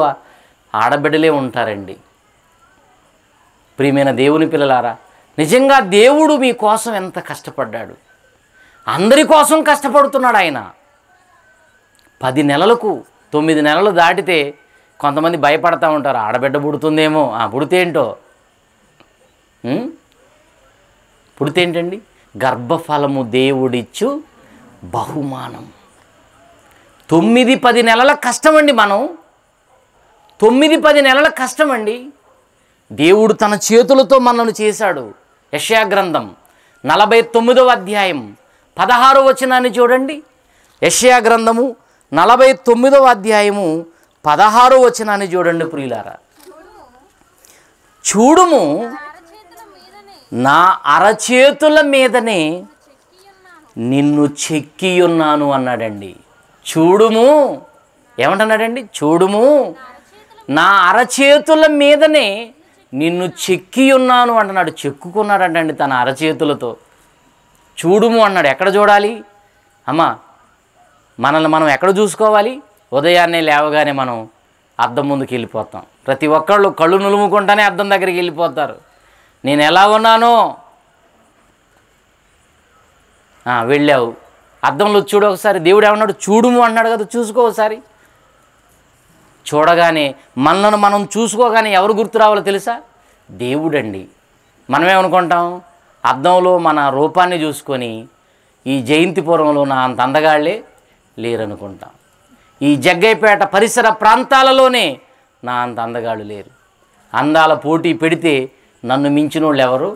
ఆడబిడ్డలే ఉంటారండి ప్రియమైన దేవుని పిల్లలారా నిజంగా దేవుడు మీ కోసం ఎంత కష్టపడ్డాడు అందరి కోసం కష్టపడుతున్నాడు ఆయన పది నెలలకు తొమ్మిది నెలలు దాటితే కొంతమంది భయపడతా ఉంటారు ఆడబిడ్డ పుడుతుందేమో ఆ పుడితే పుడితేంటండి గర్భఫలము దేవుడిచ్చు బహుమానం తొమ్మిది పది నెలల కష్టమండి మనం తొమ్మిది పది నెలల కష్టమండి దేవుడు తన చేతులతో మనను చేశాడు యష్యాగ్రంథం నలభై తొమ్మిదవ అధ్యాయం పదహారో వచనాన్ని చూడండి యష్యాగ్రంథము నలభై తొమ్మిదవ అధ్యాయము పదహారో వచనాన్ని చూడండి ప్రియులారా చూడుము నా అరచేతుల మీదనే నిన్ను చెక్కియున్నాను అన్నాడండి చూడుము ఏమంటున్నాడండి చూడుము నా అరచేతుల మీదనే నిన్ను చెక్కియున్నాను అంటున్నాడు చెక్కుకున్నాడంటండి తన అరచేతులతో చూడుము అన్నాడు ఎక్కడ చూడాలి అమ్మ మనల్ని మనం ఎక్కడ చూసుకోవాలి ఉదయాన్నే లేవగానే మనం అద్దం ముందుకు వెళ్ళిపోతాం ప్రతి ఒక్కళ్ళు కళ్ళు నులుముకుంటానే అద్దం దగ్గరికి వెళ్ళిపోతారు నేను ఎలా ఉన్నాను వెళ్ళావు అద్దంలో చూడు ఒకసారి దేవుడు ఏమన్నాడు చూడుము అన్నాడు కదా చూసుకో ఒకసారి చూడగానే మనను మనం చూసుకోగానే ఎవరు గుర్తు రావాలో తెలుసా దేవుడండి మనమేమనుకుంటాం అద్దంలో మన రూపాన్ని చూసుకొని ఈ జయంతిపురంలో నా అంత అందగాళ్ళే లేరనుకుంటాం ఈ జగ్గైపేట పరిసర ప్రాంతాలలోనే నా అంత అందగాళ్ళు లేరు అందాల పోటీ పెడితే నన్ను మించిన వాళ్ళు ఎవరు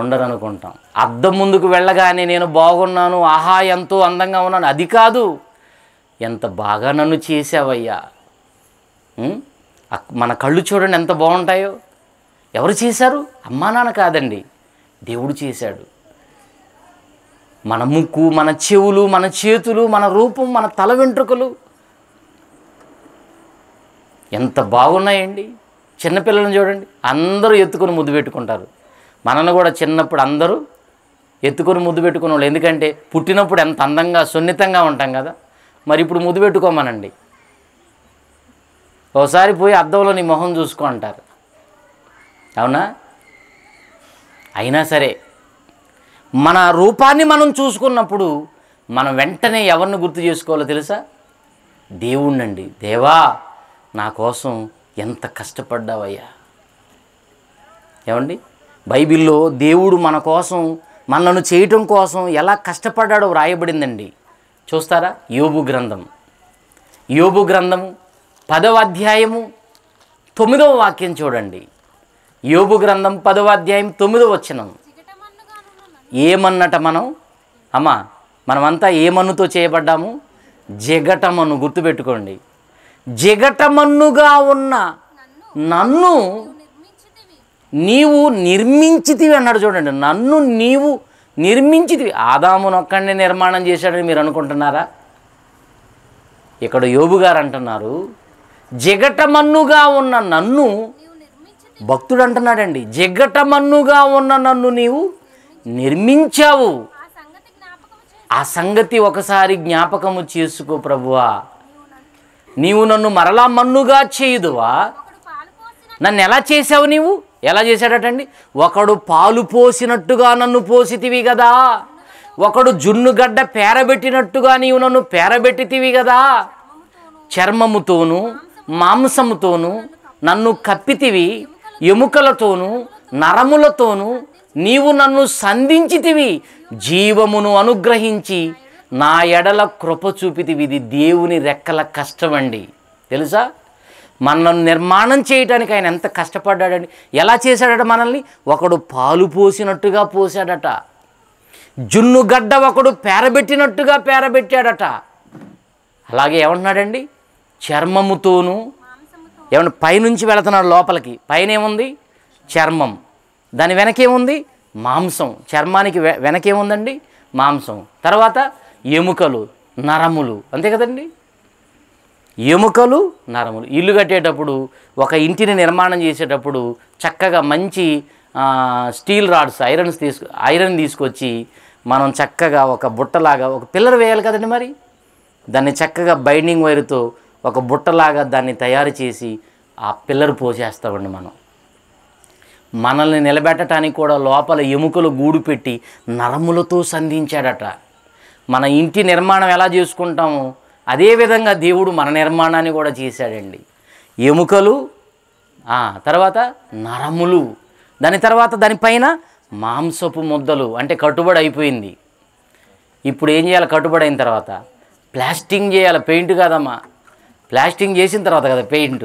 ఉండరనుకుంటాం అద్దం ముందుకు వెళ్ళగానే నేను బాగున్నాను ఆహా ఎంతో అందంగా ఉన్నాను అది కాదు ఎంత బాగా నన్ను చేసావయ్యా మన కళ్ళు చూడండి ఎంత బాగుంటాయో ఎవరు చేశారు అమ్మా నాన్న కాదండి దేవుడు చేశాడు మన ముక్కు మన చెవులు మన చేతులు మన రూపం మన తల వెంట్రుకలు ఎంత బాగున్నాయండి చిన్నపిల్లలను చూడండి అందరూ ఎత్తుకొని ముద్దు పెట్టుకుంటారు మనను కూడా చిన్నప్పుడు అందరూ ఎత్తుకొని ముద్దు పెట్టుకునే వాళ్ళు ఎందుకంటే పుట్టినప్పుడు ఎంత అందంగా సున్నితంగా ఉంటాం కదా మరి ఇప్పుడు ముద్దు పెట్టుకోమనండి ఒకసారి పోయి అద్దంలో నీ మొహం చూసుకో అంటారు అవునా అయినా సరే మన రూపాన్ని మనం చూసుకున్నప్పుడు మనం వెంటనే ఎవరిని గుర్తు చేసుకోవాలో తెలుసా దేవుణ్ణండి దేవా నా కోసం ఎంత కష్టపడ్డావయ్యా ఏమండి బైబిల్లో దేవుడు మన కోసం మనను చేయటం కోసం ఎలా కష్టపడ్డాడో వ్రాయబడిందండి చూస్తారా యోబు గ్రంథం యోబు గ్రంథము పదవ అధ్యాయము తొమ్మిదవ వాక్యం చూడండి యోబు గ్రంథం పదవ అధ్యాయం తొమ్మిదవ వచ్చిన ఏమన్నట మనం అమ్మా మనమంతా ఏమన్నుతో చేయబడ్డాము జగటమను గుర్తుపెట్టుకోండి జగటమన్నుగా ఉన్న నన్ను నీవు నిర్మించితివి అన్నాడు చూడండి నన్ను నీవు నిర్మించితివి ఆదామును ఒక్కడనే నిర్మాణం చేశాడని మీరు అనుకుంటున్నారా ఇక్కడ యోబు గారు అంటున్నారు జగటమన్నుగా ఉన్న నన్ను భక్తుడు అంటున్నాడండి జగటమన్నుగా ఉన్న నన్ను నీవు నిర్మించావు ఆ సంగతి ఒకసారి జ్ఞాపకము చేసుకో ప్రభువా నీవు నన్ను మరలా మన్నుగా చేయుదువా నన్ను ఎలా చేసావు నీవు ఎలా చేశాడటండి ఒకడు పాలు పోసినట్టుగా నన్ను పోసితివి కదా ఒకడు జున్నుగడ్డ పేరబెట్టినట్టుగా నీవు నన్ను పేరబెట్టితివి కదా చర్మముతోను మాంసముతోను నన్ను కప్పితివి ఎముకలతోనూ నరములతోనూ నీవు నన్ను సంధించితివి జీవమును అనుగ్రహించి నా ఎడల కృప చూపితే ఇది దేవుని రెక్కల కష్టం అండి తెలుసా మనల్ని నిర్మాణం చేయడానికి ఆయన ఎంత కష్టపడ్డాడండి ఎలా చేశాడట మనల్ని ఒకడు పాలు పోసినట్టుగా పోసాడట జున్నుగడ్డ ఒకడు పేరబెట్టినట్టుగా పేరబెట్టాడట అలాగే ఏమంటున్నాడండి చర్మముతోనూ ఏమన్నా పైనుంచి వెళుతున్నాడు లోపలికి పైన ఏముంది చర్మం దాని వెనకేముంది మాంసం చర్మానికి వెనకేముందండి మాంసం తర్వాత ఎముకలు నరములు అంతే కదండి ఎముకలు నరములు ఇల్లు కట్టేటప్పుడు ఒక ఇంటిని నిర్మాణం చేసేటప్పుడు చక్కగా మంచి స్టీల్ రాడ్స్ ఐరన్స్ తీసుకు ఐరన్ తీసుకొచ్చి మనం చక్కగా ఒక బుట్టలాగా ఒక పిల్లర్ వేయాలి కదండి మరి దాన్ని చక్కగా బైండింగ్ వైర్తో ఒక బుట్టలాగా దాన్ని తయారు చేసి ఆ పిల్లర్ పోసేస్తామండి మనం మనల్ని నిలబెట్టడానికి కూడా లోపల ఎముకలు గూడు పెట్టి నరములతో సంధించాడట మన ఇంటి నిర్మాణం ఎలా చేసుకుంటామో అదేవిధంగా దేవుడు మన నిర్మాణాన్ని కూడా చేశాడండి ఎముకలు తర్వాత నరములు దాని తర్వాత దానిపైన మాంసపు ముద్దలు అంటే కట్టుబడి అయిపోయింది ఇప్పుడు ఏం చేయాలి కట్టుబడి అయిన తర్వాత ప్లాస్టింగ్ చేయాలి పెయింట్ కాదమ్మా ప్లాస్టింగ్ చేసిన తర్వాత కదా పెయింట్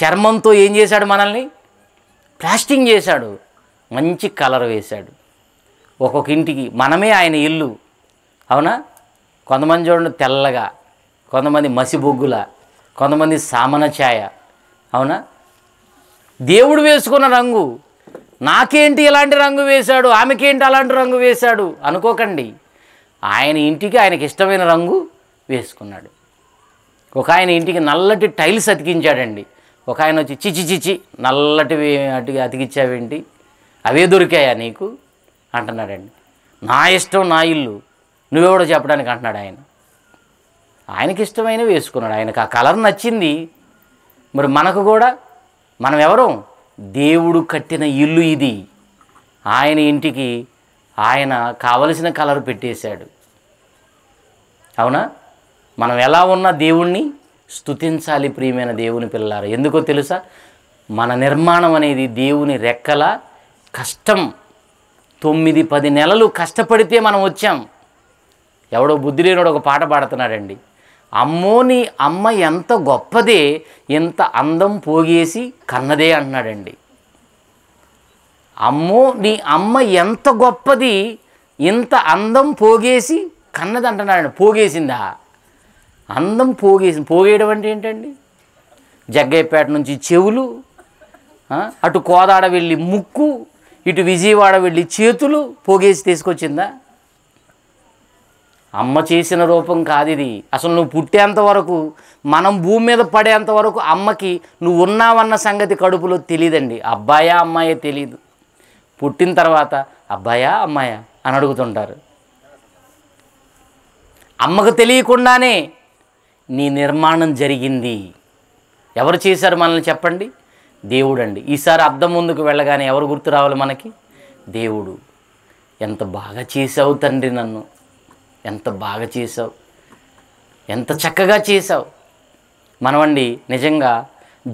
చర్మంతో ఏం చేశాడు మనల్ని ప్లాస్టింగ్ చేశాడు మంచి కలర్ వేశాడు ఒక్కొక్క ఇంటికి మనమే ఆయన ఇల్లు అవునా కొంతమంది చూడండి తెల్లగా కొంతమంది మసిబొగ్గుల కొంతమంది సామన ఛాయ అవునా దేవుడు వేసుకున్న రంగు నాకేంటి ఇలాంటి రంగు వేశాడు ఆమెకేంటి అలాంటి రంగు వేశాడు అనుకోకండి ఆయన ఇంటికి ఆయనకి ఇష్టమైన రంగు వేసుకున్నాడు ఒక ఆయన ఇంటికి నల్లటి టైల్స్ అతికించాడండి ఒక ఆయన వచ్చి చిచి చిచి నల్లటివి అటు అతికిచ్చావేంటి అవే దొరికాయా నీకు అంటున్నాడండి నా ఇష్టం నా ఇల్లు నువ్వెవడో చెప్పడానికి అంటున్నాడు ఆయన ఆయనకి ఇష్టమైన వేసుకున్నాడు ఆయనకు ఆ కలర్ నచ్చింది మరి మనకు కూడా మనం ఎవరు దేవుడు కట్టిన ఇల్లు ఇది ఆయన ఇంటికి ఆయన కావలసిన కలర్ పెట్టేశాడు అవునా మనం ఎలా ఉన్న దేవుణ్ణి స్థుతించాలి ప్రియమైన దేవుని పిల్లారు ఎందుకో తెలుసా మన నిర్మాణం అనేది దేవుని రెక్కల కష్టం తొమ్మిది పది నెలలు కష్టపడితే మనం వచ్చాం ఎవడో బుద్ధి లేనోడు ఒక పాట పాడుతున్నాడండి అమ్మోని అమ్మ ఎంత గొప్పదే ఎంత అందం పోగేసి కన్నదే అంటున్నాడండి అమ్మో నీ అమ్మ ఎంత గొప్పది ఇంత అందం పోగేసి కన్నది అంటున్నాడండి పోగేసిందా అందం పోగేసి పోగేయడం అంటే ఏంటండి జగ్గయ్యపేట నుంచి చెవులు అటు కోదాడ వెళ్ళి ముక్కు ఇటు విజయవాడ వెళ్ళి చేతులు పోగేసి తీసుకొచ్చిందా అమ్మ చేసిన రూపం కాదు ఇది అసలు నువ్వు పుట్టేంతవరకు మనం భూమి మీద పడేంతవరకు అమ్మకి నువ్వు ఉన్నావన్న సంగతి కడుపులో తెలియదండి అబ్బాయా అమ్మాయే తెలీదు పుట్టిన తర్వాత అబ్బాయా అమ్మాయా అని అడుగుతుంటారు అమ్మకు తెలియకుండానే నీ నిర్మాణం జరిగింది ఎవరు చేశారు మనల్ని చెప్పండి దేవుడు అండి ఈసారి అద్దం ముందుకు వెళ్ళగానే ఎవరు గుర్తు రావాలి మనకి దేవుడు ఎంత బాగా చేసావు తండ్రి నన్ను ఎంత బాగా చేసావు ఎంత చక్కగా చేసావు మనవండి నిజంగా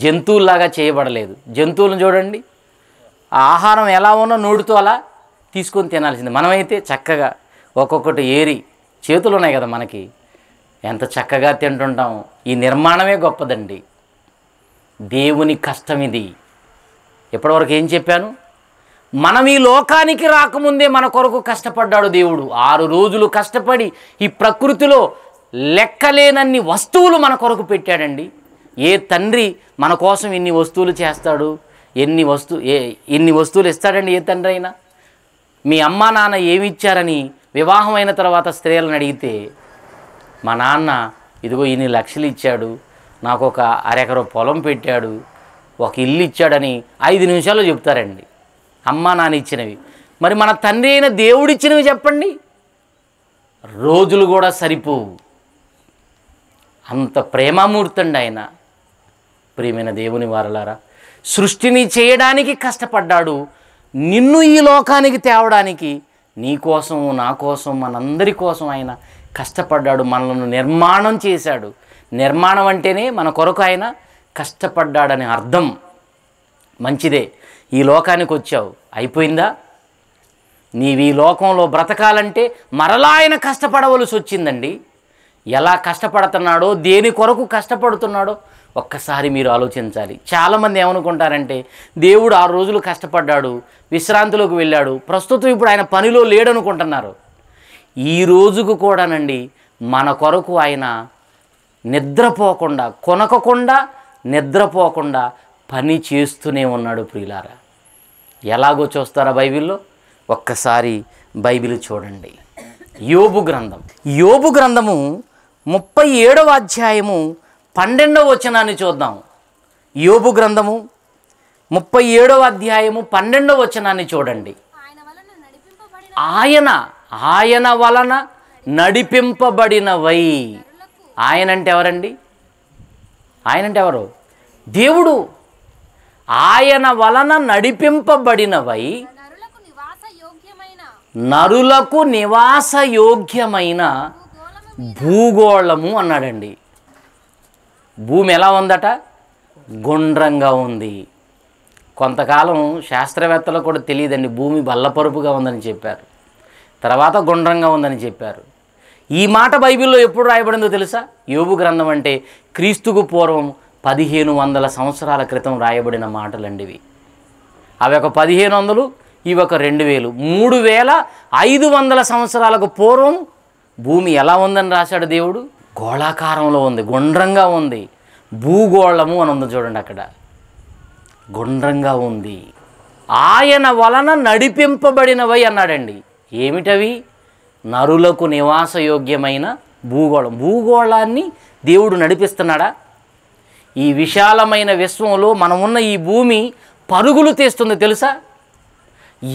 జంతువులాగా చేయబడలేదు జంతువులను చూడండి ఆహారం ఎలా ఉన్నా నోటితో అలా తీసుకొని తినాల్సింది మనమైతే చక్కగా ఒక్కొక్కటి ఏరి చేతులు ఉన్నాయి కదా మనకి ఎంత చక్కగా తింటుంటాం ఈ నిర్మాణమే గొప్పదండి దేవుని కష్టం ఇది ఇప్పటివరకు ఏం చెప్పాను మనం ఈ లోకానికి రాకముందే మన కొరకు కష్టపడ్డాడు దేవుడు ఆరు రోజులు కష్టపడి ఈ ప్రకృతిలో లెక్కలేనన్ని వస్తువులు మన కొరకు పెట్టాడండి ఏ తండ్రి మన కోసం ఎన్ని వస్తువులు చేస్తాడు ఎన్ని వస్తు ఏ ఎన్ని వస్తువులు ఇస్తాడండి ఏ తండ్రి అయినా మీ అమ్మ నాన్న ఏమి ఇచ్చారని వివాహం అయిన తర్వాత స్త్రీలను అడిగితే మా నాన్న ఇదిగో ఇన్ని లక్షలు ఇచ్చాడు నాకు ఒక అరెకరో పొలం పెట్టాడు ఒక ఇల్లు ఇచ్చాడని ఐదు నిమిషాల్లో చెప్తారండి అమ్మ నాన్న ఇచ్చినవి మరి మన తండ్రి అయిన దేవుడిచ్చినవి చెప్పండి రోజులు కూడా సరిపోవు అంత ప్రేమామూర్తి అండి ఆయన ప్రియమైన దేవుని వారలారా సృష్టిని చేయడానికి కష్టపడ్డాడు నిన్ను ఈ లోకానికి తేవడానికి నీ కోసం నా కోసం మనందరి కోసం ఆయన కష్టపడ్డాడు మనల్ని నిర్మాణం చేశాడు నిర్మాణం అంటేనే మన కొరకు ఆయన కష్టపడ్డాడని అర్థం మంచిదే ఈ లోకానికి వచ్చావు అయిపోయిందా నీవి లోకంలో బ్రతకాలంటే మరలా ఆయన కష్టపడవలసి వచ్చిందండి ఎలా కష్టపడుతున్నాడో దేని కొరకు కష్టపడుతున్నాడో ఒక్కసారి మీరు ఆలోచించాలి చాలామంది ఏమనుకుంటారంటే దేవుడు ఆరు రోజులు కష్టపడ్డాడు విశ్రాంతిలోకి వెళ్ళాడు ప్రస్తుతం ఇప్పుడు ఆయన పనిలో లేడనుకుంటున్నారు ఈ రోజుకు కూడానండి మన కొరకు ఆయన నిద్రపోకుండా కొనకకుండా నిద్రపోకుండా పని చేస్తూనే ఉన్నాడు ప్రియులారా ఎలాగో చూస్తారా బైబిల్లో ఒక్కసారి బైబిల్ చూడండి యోబు గ్రంథం యోబు గ్రంథము ముప్పై ఏడవ అధ్యాయము పన్నెండవ వచనాన్ని చూద్దాం యోబు గ్రంథము ముప్పై ఏడవ అధ్యాయము పన్నెండవ వచనాన్ని చూడండి ఆయన ఆయన వలన నడిపింపబడినవై ఆయన అంటే ఎవరండి ఆయన అంటే ఎవరు దేవుడు ఆయన వలన నడిపింపబడినవై నరులకు నివాసయోగ్యమైన భూగోళము అన్నాడండి భూమి ఎలా ఉందట గుండ్రంగా ఉంది కొంతకాలం శాస్త్రవేత్తలకు కూడా తెలియదండి భూమి బల్లపరుపుగా ఉందని చెప్పారు తర్వాత గుండ్రంగా ఉందని చెప్పారు ఈ మాట బైబిల్లో ఎప్పుడు రాయబడిందో తెలుసా యోగు గ్రంథం అంటే క్రీస్తుకు పూర్వం పదిహేను వందల సంవత్సరాల క్రితం రాయబడిన మాటలండివి అవి ఒక పదిహేను వందలు ఇవి ఒక రెండు వేలు మూడు వేల ఐదు వందల సంవత్సరాలకు పూర్వం భూమి ఎలా ఉందని రాశాడు దేవుడు గోళాకారంలో ఉంది గుండ్రంగా ఉంది భూగోళము అని ఉంది చూడండి అక్కడ గుండ్రంగా ఉంది ఆయన వలన నడిపింపబడినవై అన్నాడండి ఏమిటవి నరులకు నివాసయోగ్యమైన భూగోళం భూగోళాన్ని దేవుడు నడిపిస్తున్నాడా ఈ విశాలమైన విశ్వంలో మనం ఉన్న ఈ భూమి పరుగులు తీస్తుంది తెలుసా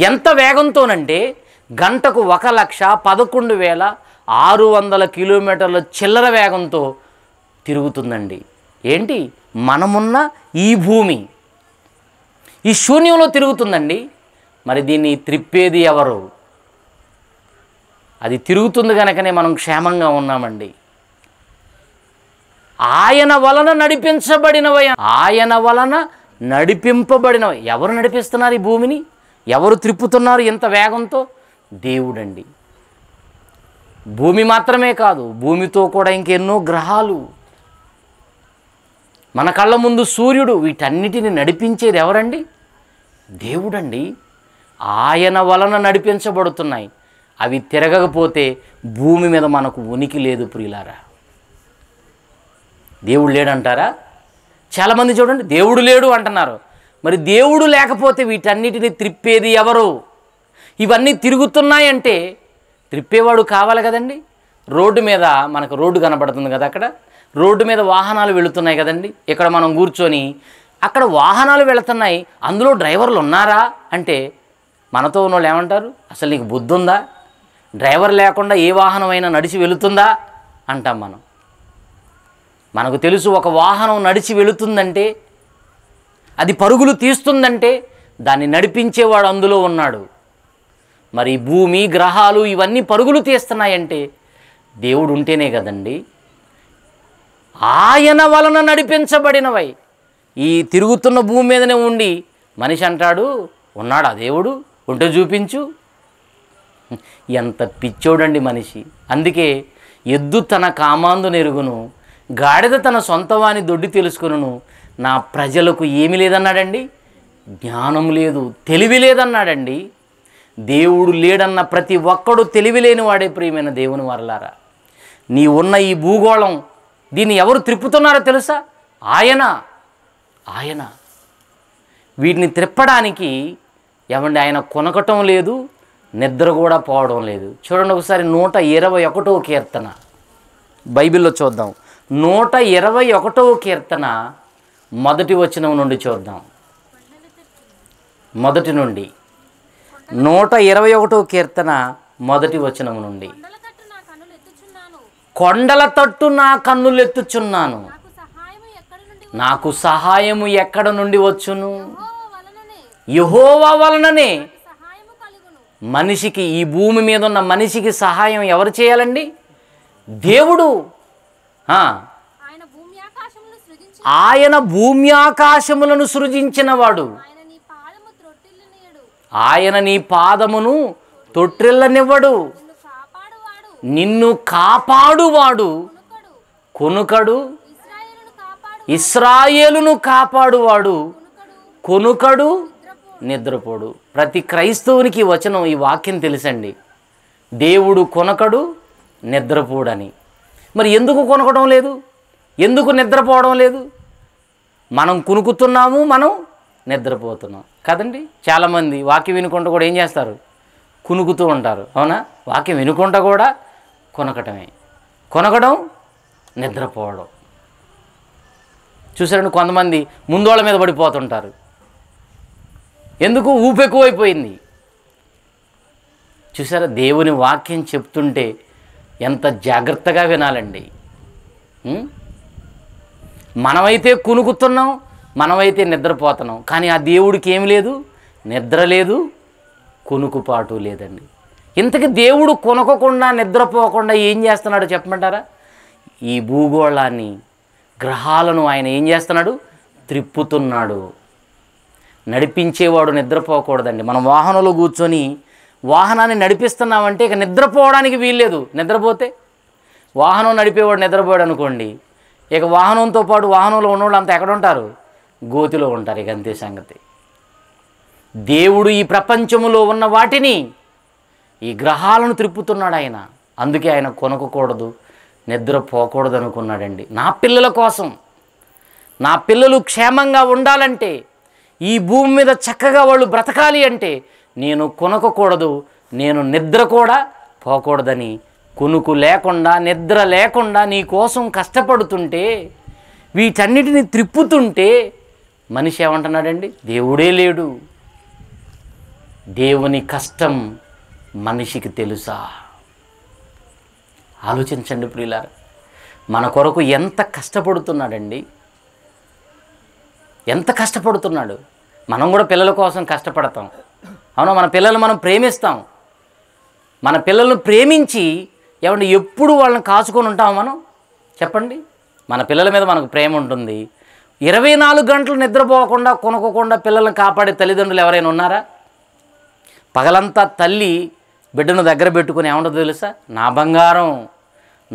ఎంత వేగంతోనంటే గంటకు ఒక లక్ష పదకొండు వేల ఆరు వందల కిలోమీటర్ల చిల్లర వేగంతో తిరుగుతుందండి ఏంటి మనమున్న ఈ భూమి ఈ శూన్యంలో తిరుగుతుందండి మరి దీన్ని త్రిప్పేది ఎవరు అది తిరుగుతుంది కనుకనే మనం క్షేమంగా ఉన్నామండి ఆయన వలన నడిపించబడినవై ఆయన వలన నడిపింపబడినవి ఎవరు నడిపిస్తున్నారు ఈ భూమిని ఎవరు త్రిప్పుతున్నారు ఇంత వేగంతో దేవుడండి భూమి మాత్రమే కాదు భూమితో కూడా ఇంకెన్నో గ్రహాలు మన కళ్ళ ముందు సూర్యుడు వీటన్నిటిని నడిపించేది ఎవరండి దేవుడండి ఆయన వలన నడిపించబడుతున్నాయి అవి తిరగకపోతే భూమి మీద మనకు ఉనికి లేదు ప్రియులారా దేవుడు లేడంటారా చాలామంది చూడండి దేవుడు లేడు అంటున్నారు మరి దేవుడు లేకపోతే వీటన్నిటిని త్రిప్పేది ఎవరు ఇవన్నీ తిరుగుతున్నాయంటే త్రిప్పేవాడు కావాలి కదండి రోడ్డు మీద మనకు రోడ్డు కనబడుతుంది కదా అక్కడ రోడ్డు మీద వాహనాలు వెళుతున్నాయి కదండి ఇక్కడ మనం కూర్చొని అక్కడ వాహనాలు వెళుతున్నాయి అందులో డ్రైవర్లు ఉన్నారా అంటే మనతో ఉన్న ఏమంటారు అసలు నీకు బుద్ధి ఉందా డ్రైవర్ లేకుండా ఏ వాహనమైనా నడిచి వెళుతుందా అంటాం మనం మనకు తెలుసు ఒక వాహనం నడిచి వెళుతుందంటే అది పరుగులు తీస్తుందంటే దాన్ని నడిపించేవాడు అందులో ఉన్నాడు మరి భూమి గ్రహాలు ఇవన్నీ పరుగులు తీస్తున్నాయంటే దేవుడు ఉంటేనే కదండి ఆయన వలన నడిపించబడినవై ఈ తిరుగుతున్న భూమి మీదనే ఉండి మనిషి అంటాడు ఉన్నాడా దేవుడు ఉంటే చూపించు ఎంత పిచ్చోడండి మనిషి అందుకే ఎద్దు తన కామాందు నెరుగును గాడిద తన సొంతవాని దొడ్డి తెలుసుకును నా ప్రజలకు ఏమి లేదన్నాడండి జ్ఞానం లేదు తెలివి లేదన్నాడండి దేవుడు లేడన్న ప్రతి ఒక్కడు తెలివి లేనివాడే ప్రియమైన దేవుని వరలారా నీ ఉన్న ఈ భూగోళం దీన్ని ఎవరు త్రిప్పుతున్నారో తెలుసా ఆయన ఆయన వీటిని త్రిప్పడానికి ఏమండి ఆయన కొనకటం లేదు నిద్ర కూడా పోవడం లేదు చూడండి ఒకసారి నూట ఇరవై ఒకటో కీర్తన బైబిల్లో చూద్దాం నూట ఇరవై ఒకటవ కీర్తన మొదటి వచనం నుండి చూద్దాం మొదటి నుండి నూట ఇరవై ఒకటవ కీర్తన మొదటి వచనం నుండి కొండల తట్టు నా కన్నులు ఎత్తుచున్నాను నాకు సహాయము ఎక్కడ నుండి వచ్చును యహోవా వలననే మనిషికి ఈ భూమి మీద ఉన్న మనిషికి సహాయం ఎవరు చేయాలండి దేవుడు ఆయన భూమి ఆకాశములను సృజించినవాడు ఆయన నీ పాదమును తొట్టిల్లనివ్వడు నిన్ను కాపాడువాడు కొనుకడు ఇస్రాయేలును కాపాడువాడు కొనుకడు నిద్రపోడు ప్రతి క్రైస్తవునికి వచనం ఈ వాక్యం తెలుసండి దేవుడు కొనకడు నిద్రపోడని మరి ఎందుకు కొనకడం లేదు ఎందుకు నిద్రపోవడం లేదు మనం కొనుక్కుతున్నాము మనం నిద్రపోతున్నాం కదండి చాలామంది వాక్యం వినుకుంటూ కూడా ఏం చేస్తారు కునుకుతూ ఉంటారు అవునా వాక్యం వినుకుంటూ కూడా కొనకటమే కొనకడం నిద్రపోవడం చూసారండి కొంతమంది ముందోళ్ళ మీద పడిపోతుంటారు ఎందుకు ఊపెక్కువైపోయింది చూసారా దేవుని వాక్యం చెప్తుంటే ఎంత జాగ్రత్తగా వినాలండి మనమైతే కునుకుతున్నాం మనమైతే నిద్రపోతున్నాం కానీ ఆ దేవుడికి ఏమి లేదు నిద్ర లేదు కునుకుపాటు లేదండి ఇంతకీ దేవుడు కొనకకుండా నిద్రపోకుండా ఏం చేస్తున్నాడు చెప్పమంటారా ఈ భూగోళాన్ని గ్రహాలను ఆయన ఏం చేస్తున్నాడు త్రిప్పుతున్నాడు నడిపించేవాడు నిద్రపోకూడదండి మనం వాహనంలో కూర్చొని వాహనాన్ని నడిపిస్తున్నామంటే ఇక నిద్రపోవడానికి వీల్లేదు నిద్రపోతే వాహనం నడిపేవాడు నిద్రపోయాడు అనుకోండి ఇక వాహనంతో పాటు వాహనంలో ఉన్నవాళ్ళు అంతా ఎక్కడ ఉంటారు గోతిలో ఉంటారు ఇక అంతే సంగతి దేవుడు ఈ ప్రపంచములో ఉన్న వాటిని ఈ గ్రహాలను త్రిప్పుతున్నాడు ఆయన అందుకే ఆయన కొనకూడదు నిద్రపోకూడదు అనుకున్నాడండి నా పిల్లల కోసం నా పిల్లలు క్షేమంగా ఉండాలంటే ఈ భూమి మీద చక్కగా వాళ్ళు బ్రతకాలి అంటే నేను కొనకూడదు నేను నిద్ర కూడా పోకూడదని కొనుకు లేకుండా నిద్ర లేకుండా నీ కోసం కష్టపడుతుంటే వీటన్నిటిని త్రిప్పుతుంటే మనిషి ఏమంటున్నాడండి దేవుడే లేడు దేవుని కష్టం మనిషికి తెలుసా ఆలోచించండి ప్రియులారా మన కొరకు ఎంత కష్టపడుతున్నాడండి ఎంత కష్టపడుతున్నాడు మనం కూడా పిల్లల కోసం కష్టపడతాం అవును మన పిల్లలను మనం ప్రేమిస్తాం మన పిల్లలను ప్రేమించి ఎవరిని ఎప్పుడు వాళ్ళని కాచుకొని ఉంటాం మనం చెప్పండి మన పిల్లల మీద మనకు ప్రేమ ఉంటుంది ఇరవై నాలుగు గంటలు నిద్రపోకుండా కొనుక్కోకుండా పిల్లల్ని కాపాడే తల్లిదండ్రులు ఎవరైనా ఉన్నారా పగలంతా తల్లి బిడ్డను దగ్గర పెట్టుకుని ఏమంటో తెలుసా నా బంగారం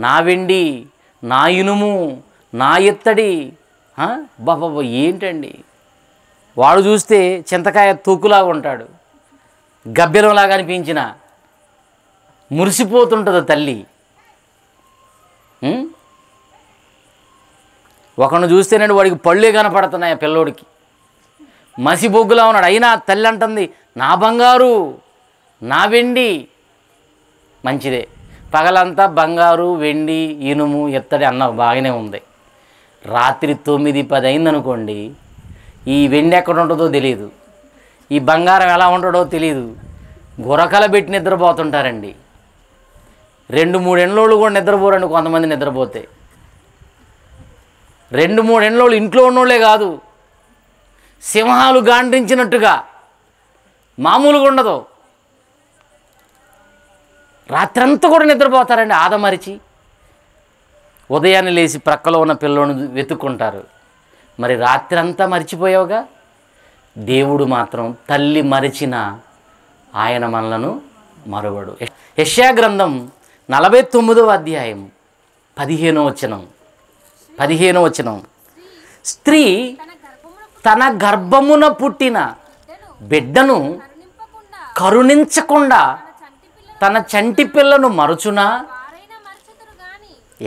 నా వెండి నా ఇనుము నా ఎత్తడి బాబా ఏంటండి వాడు చూస్తే చింతకాయ తూకులాగా ఉంటాడు గబ్బెలంలాగా అనిపించిన మురిసిపోతుంటుంది తల్లి ఒకను చూస్తేనండి వాడికి పళ్ళే కనపడుతున్నాయి ఆ పిల్లోడికి మసి బొగ్గులా ఉన్నాడు అయినా తల్లి అంటుంది నా బంగారు నా వెండి మంచిదే పగలంతా బంగారు వెండి ఇనుము ఎత్తడి అన్న బాగానే ఉంది రాత్రి తొమ్మిది పది అయిందనుకోండి ఈ వెండి ఎక్కడ ఉంటుందో తెలియదు ఈ బంగారం ఎలా ఉంటాడో తెలియదు గురకల పెట్టి నిద్రపోతుంటారండి రెండు మూడెండ్లోళ్ళు కూడా నిద్రపోరండి కొంతమంది నిద్రపోతే రెండు మూడెండ్లోళ్ళు ఇంట్లో ఉన్నోళ్ళే కాదు సింహాలు గాండించినట్టుగా మామూలుగా ఉండదు రాత్రంతా కూడా నిద్రపోతారండి ఆదమరిచి ఉదయాన్నే లేచి ప్రక్కలో ఉన్న పిల్లలను వెతుక్కుంటారు మరి రాత్రంతా మర్చిపోయావుగా దేవుడు మాత్రం తల్లి మరిచిన ఆయన మనలను మరువడు యశ్యా గ్రంథం నలభై తొమ్మిదవ అధ్యాయం పదిహేనో వచనం పదిహేనో వచనం స్త్రీ తన గర్భమున పుట్టిన బిడ్డను కరుణించకుండా తన చంటి పిల్లను మరుచునా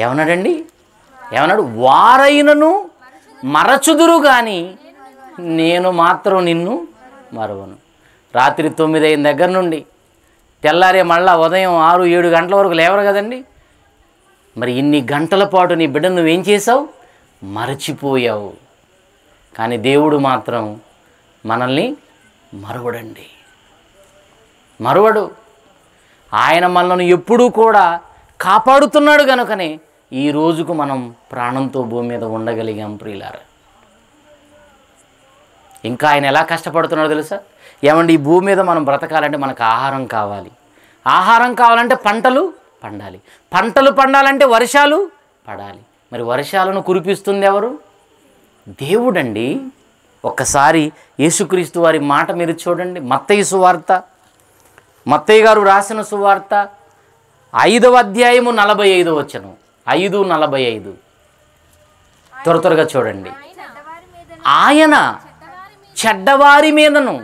ఏమన్నాడండి ఏమన్నాడు వారైనను మరచుదురు కానీ నేను మాత్రం నిన్ను మరువను రాత్రి తొమ్మిది అయిన దగ్గర నుండి తెల్లారే మళ్ళా ఉదయం ఆరు ఏడు గంటల వరకు లేవరు కదండి మరి ఇన్ని గంటల పాటు నీ బిడ్డ నువ్వేం చేసావు మరచిపోయావు కానీ దేవుడు మాత్రం మనల్ని మరవడండి మరవడు ఆయన మనల్ని ఎప్పుడూ కూడా కాపాడుతున్నాడు కనుకనే ఈ రోజుకు మనం ప్రాణంతో భూమి మీద ఉండగలిగాం ప్రియులారా ఇంకా ఆయన ఎలా కష్టపడుతున్నాడో తెలుసా ఏమండి ఈ భూమి మీద మనం బ్రతకాలంటే మనకు ఆహారం కావాలి ఆహారం కావాలంటే పంటలు పండాలి పంటలు పండాలంటే వర్షాలు పడాలి మరి వర్షాలను కురిపిస్తుంది ఎవరు దేవుడండి ఒక్కసారి యేసుక్రీస్తు వారి మాట మీరు చూడండి మత్తయ్య సువార్త మత్తయ్య గారు రాసిన సువార్త ఐదవ అధ్యాయము నలభై ఐదు వచ్చను ఐదు నలభై ఐదు త్వర త్వరగా చూడండి ఆయన చెడ్డవారి మీదను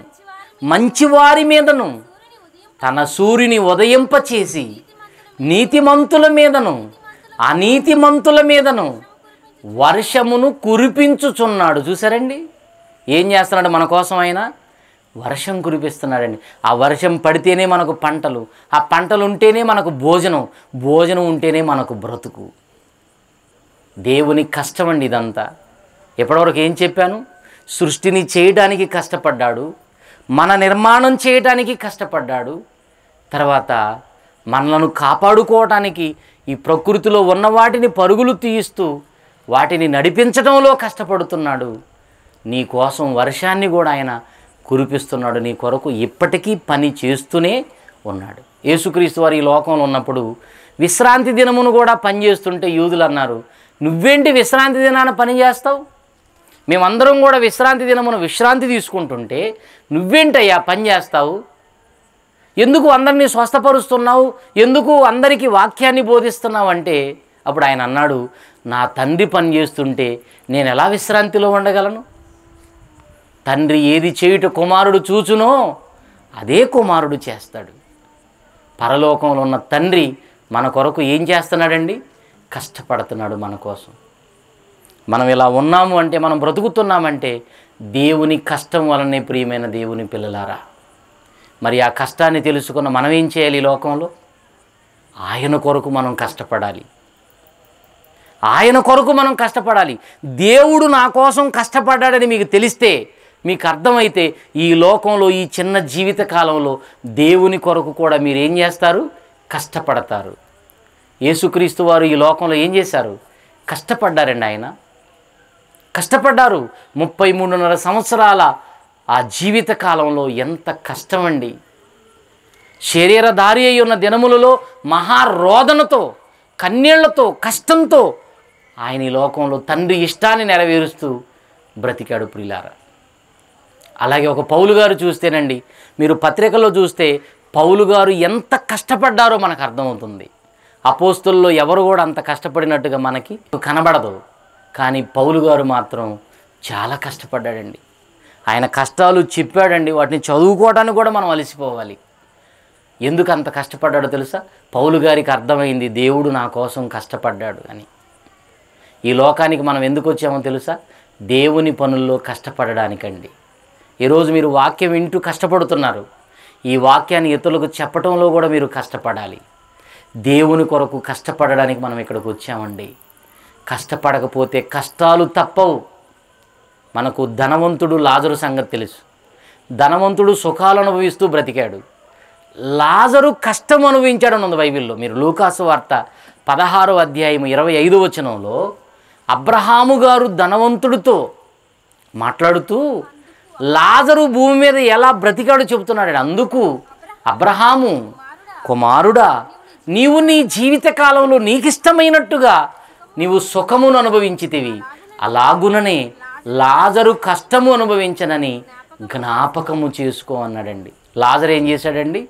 మంచివారి మీదను తన సూర్యుని ఉదయింపచేసి నీతిమంతుల మీదను అనీతిమంతుల మీదను వర్షమును కురిపించుచున్నాడు చూసారండి ఏం చేస్తున్నాడు మన కోసం ఆయన వర్షం కురిపిస్తున్నాడండి ఆ వర్షం పడితేనే మనకు పంటలు ఆ పంటలు ఉంటేనే మనకు భోజనం భోజనం ఉంటేనే మనకు బ్రతుకు దేవుని కష్టం అండి ఇదంతా ఇప్పటివరకు ఏం చెప్పాను సృష్టిని చేయడానికి కష్టపడ్డాడు మన నిర్మాణం చేయడానికి కష్టపడ్డాడు తర్వాత మనలను కాపాడుకోవటానికి ఈ ప్రకృతిలో ఉన్న వాటిని పరుగులు తీయిస్తూ వాటిని నడిపించడంలో కష్టపడుతున్నాడు నీ కోసం వర్షాన్ని కూడా ఆయన కురిపిస్తున్నాడు నీ కొరకు ఇప్పటికీ పని చేస్తూనే ఉన్నాడు యేసుక్రీస్తు వారి ఈ లోకంలో ఉన్నప్పుడు విశ్రాంతి దినమును కూడా పనిచేస్తుంటే యూదులు అన్నారు నువ్వేంటి విశ్రాంతి దినాన పని చేస్తావు మేమందరం కూడా విశ్రాంతి దినమున విశ్రాంతి తీసుకుంటుంటే నువ్వేంటయ్యా పని చేస్తావు ఎందుకు అందరినీ స్వస్థపరుస్తున్నావు ఎందుకు అందరికీ వాక్యాన్ని బోధిస్తున్నావు అంటే అప్పుడు ఆయన అన్నాడు నా తండ్రి పని చేస్తుంటే నేను ఎలా విశ్రాంతిలో ఉండగలను తండ్రి ఏది చేయుట కుమారుడు చూచునో అదే కుమారుడు చేస్తాడు పరలోకంలో ఉన్న తండ్రి మన కొరకు ఏం చేస్తున్నాడండి కష్టపడుతున్నాడు మన కోసం మనం ఇలా ఉన్నాము అంటే మనం బ్రతుకుతున్నామంటే దేవుని కష్టం వలనే ప్రియమైన దేవుని పిల్లలారా మరి ఆ కష్టాన్ని తెలుసుకున్న మనం ఏం చేయాలి ఈ లోకంలో ఆయన కొరకు మనం కష్టపడాలి ఆయన కొరకు మనం కష్టపడాలి దేవుడు నా కోసం కష్టపడ్డాడని మీకు తెలిస్తే మీకు అర్థమైతే ఈ లోకంలో ఈ చిన్న జీవిత కాలంలో దేవుని కొరకు కూడా మీరు ఏం చేస్తారు కష్టపడతారు యేసుక్రీస్తు వారు ఈ లోకంలో ఏం చేశారు కష్టపడ్డారండి ఆయన కష్టపడ్డారు ముప్పై మూడున్నర సంవత్సరాల ఆ జీవిత కాలంలో ఎంత కష్టమండి దారి అయి ఉన్న దినములలో మహారోదనతో కన్నీళ్లతో కష్టంతో ఆయన లోకంలో తండ్రి ఇష్టాన్ని నెరవేరుస్తూ బ్రతికాడు ప్రిలారా అలాగే ఒక పౌలు గారు చూస్తేనండి మీరు పత్రికలో చూస్తే పౌలు గారు ఎంత కష్టపడ్డారో మనకు అర్థమవుతుంది అపోస్తుల్లో ఎవరు కూడా అంత కష్టపడినట్టుగా మనకి కనబడదు కానీ పౌలు గారు మాత్రం చాలా కష్టపడ్డాడండి ఆయన కష్టాలు చెప్పాడండి వాటిని చదువుకోవడానికి కూడా మనం అలసిపోవాలి ఎందుకు అంత కష్టపడ్డాడో తెలుసా పౌలు గారికి అర్థమైంది దేవుడు నా కోసం కష్టపడ్డాడు అని ఈ లోకానికి మనం ఎందుకు వచ్చామో తెలుసా దేవుని పనుల్లో కష్టపడడానికండి ఈరోజు మీరు వాక్యం వింటూ కష్టపడుతున్నారు ఈ వాక్యాన్ని ఇతరులకు చెప్పడంలో కూడా మీరు కష్టపడాలి దేవుని కొరకు కష్టపడడానికి మనం ఇక్కడికి వచ్చామండి కష్టపడకపోతే కష్టాలు తప్పవు మనకు ధనవంతుడు లాజరు సంగతి తెలుసు ధనవంతుడు సుఖాలు అనుభవిస్తూ బ్రతికాడు లాజరు కష్టం అనుభవించాడు ఉంది బైబిల్లో మీరు లూకాసు వార్త పదహారో అధ్యాయం ఇరవై ఐదు వచనంలో అబ్రహాము గారు ధనవంతుడితో మాట్లాడుతూ లాజరు భూమి మీద ఎలా బ్రతికాడో చెబుతున్నాడు అందుకు అబ్రహాము కుమారుడా నీవు నీ జీవితకాలంలో నీకిష్టమైనట్టుగా నీవు సుఖమును అనుభవించితివి అలాగుననే లాజరు కష్టము అనుభవించనని జ్ఞాపకము చేసుకో అన్నాడండి లాజర్ ఏం చేశాడండి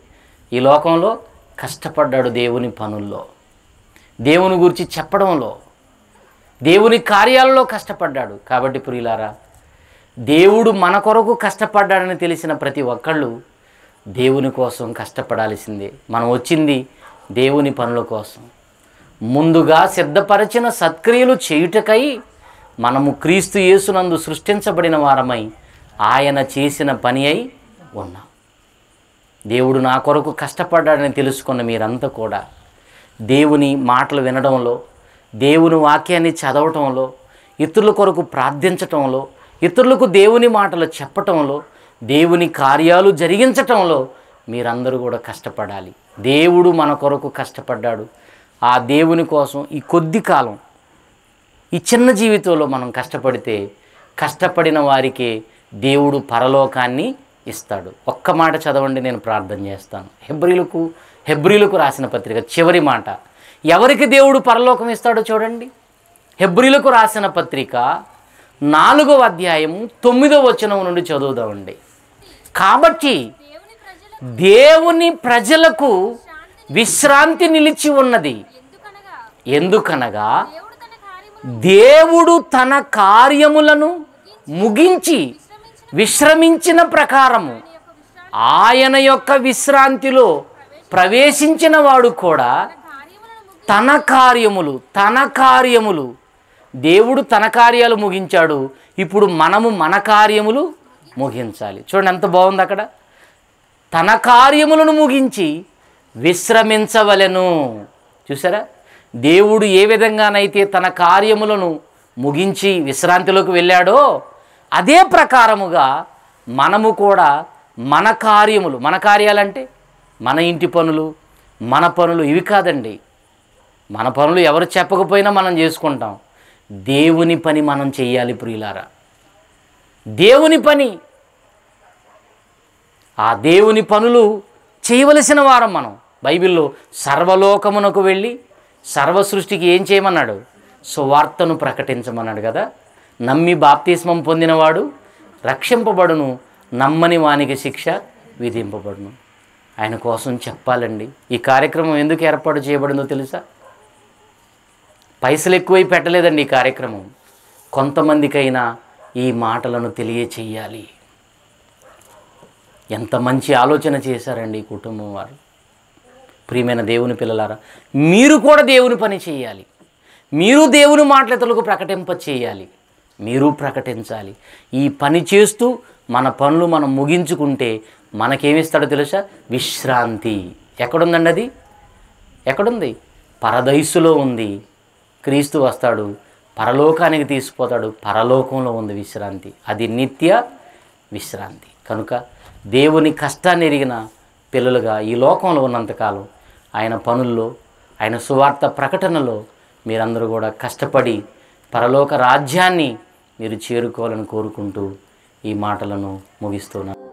ఈ లోకంలో కష్టపడ్డాడు దేవుని పనుల్లో దేవుని గురించి చెప్పడంలో దేవుని కార్యాలలో కష్టపడ్డాడు కాబట్టి ప్రియులారా దేవుడు మన కొరకు కష్టపడ్డాడని తెలిసిన ప్రతి ఒక్కళ్ళు దేవుని కోసం కష్టపడాల్సిందే మనం వచ్చింది దేవుని పనుల కోసం ముందుగా సిద్ధపరచిన సత్క్రియలు చేయుటకై మనము క్రీస్తు యేసునందు సృష్టించబడిన వారమై ఆయన చేసిన పని అయి ఉన్నాం దేవుడు నా కొరకు కష్టపడ్డాడని తెలుసుకున్న మీరంతా కూడా దేవుని మాటలు వినడంలో దేవుని వాక్యాన్ని చదవటంలో ఇతరుల కొరకు ప్రార్థించటంలో ఇతరులకు దేవుని మాటలు చెప్పటంలో దేవుని కార్యాలు జరిగించటంలో మీరందరూ కూడా కష్టపడాలి దేవుడు మన కొరకు కష్టపడ్డాడు ఆ దేవుని కోసం ఈ కొద్ది కాలం ఈ చిన్న జీవితంలో మనం కష్టపడితే కష్టపడిన వారికి దేవుడు పరలోకాన్ని ఇస్తాడు ఒక్క మాట చదవండి నేను ప్రార్థన చేస్తాను హెబ్రిలకు హెబ్రిలకు రాసిన పత్రిక చివరి మాట ఎవరికి దేవుడు పరలోకం ఇస్తాడో చూడండి హెబ్రిలకు రాసిన పత్రిక నాలుగవ అధ్యాయము తొమ్మిదవ వచనం నుండి చదువుదామండి కాబట్టి దేవుని ప్రజలకు విశ్రాంతి నిలిచి ఉన్నది ఎందుకనగా దేవుడు తన కార్యములను ముగించి విశ్రమించిన ప్రకారము ఆయన యొక్క విశ్రాంతిలో ప్రవేశించిన వాడు కూడా తన కార్యములు తన కార్యములు దేవుడు తన కార్యాలు ముగించాడు ఇప్పుడు మనము మన కార్యములు ముగించాలి చూడండి ఎంత బాగుంది అక్కడ తన కార్యములను ముగించి విశ్రమించవలను చూసారా దేవుడు ఏ విధంగానైతే తన కార్యములను ముగించి విశ్రాంతిలోకి వెళ్ళాడో అదే ప్రకారముగా మనము కూడా మన కార్యములు మన కార్యాలంటే మన ఇంటి పనులు మన పనులు ఇవి కాదండి మన పనులు ఎవరు చెప్పకపోయినా మనం చేసుకుంటాం దేవుని పని మనం చేయాలి ప్రియులారా దేవుని పని ఆ దేవుని పనులు చేయవలసిన వారం మనం బైబిల్లో సర్వలోకమునకు వెళ్ళి సర్వసృష్టికి ఏం చేయమన్నాడు సువార్తను ప్రకటించమన్నాడు కదా నమ్మి బాప్తిస్మం పొందినవాడు రక్షింపబడును నమ్మని వానికి శిక్ష విధింపబడును ఆయన కోసం చెప్పాలండి ఈ కార్యక్రమం ఎందుకు ఏర్పాటు చేయబడిందో తెలుసా పైసలు ఎక్కువై పెట్టలేదండి ఈ కార్యక్రమం కొంతమందికైనా ఈ మాటలను తెలియచేయాలి ఎంత మంచి ఆలోచన చేశారండి ఈ కుటుంబం వారు ప్రియమైన దేవుని పిల్లలారా మీరు కూడా దేవుని పని చేయాలి మీరు దేవుని మాటలతలకు ప్రకటింప చేయాలి మీరు ప్రకటించాలి ఈ పని చేస్తూ మన పనులు మనం ముగించుకుంటే మనకేమిస్తాడో తెలుసా విశ్రాంతి ఎక్కడుందండి అది ఎక్కడుంది పరదయస్సులో ఉంది క్రీస్తు వస్తాడు పరలోకానికి తీసుకుపోతాడు పరలోకంలో ఉంది విశ్రాంతి అది నిత్య విశ్రాంతి కనుక దేవుని కష్టాన్ని ఎరిగిన పిల్లలుగా ఈ లోకంలో ఉన్నంతకాలం ఆయన పనుల్లో ఆయన సువార్త ప్రకటనలో మీరందరూ కూడా కష్టపడి పరలోక రాజ్యాన్ని మీరు చేరుకోవాలని కోరుకుంటూ ఈ మాటలను ముగిస్తున్నాను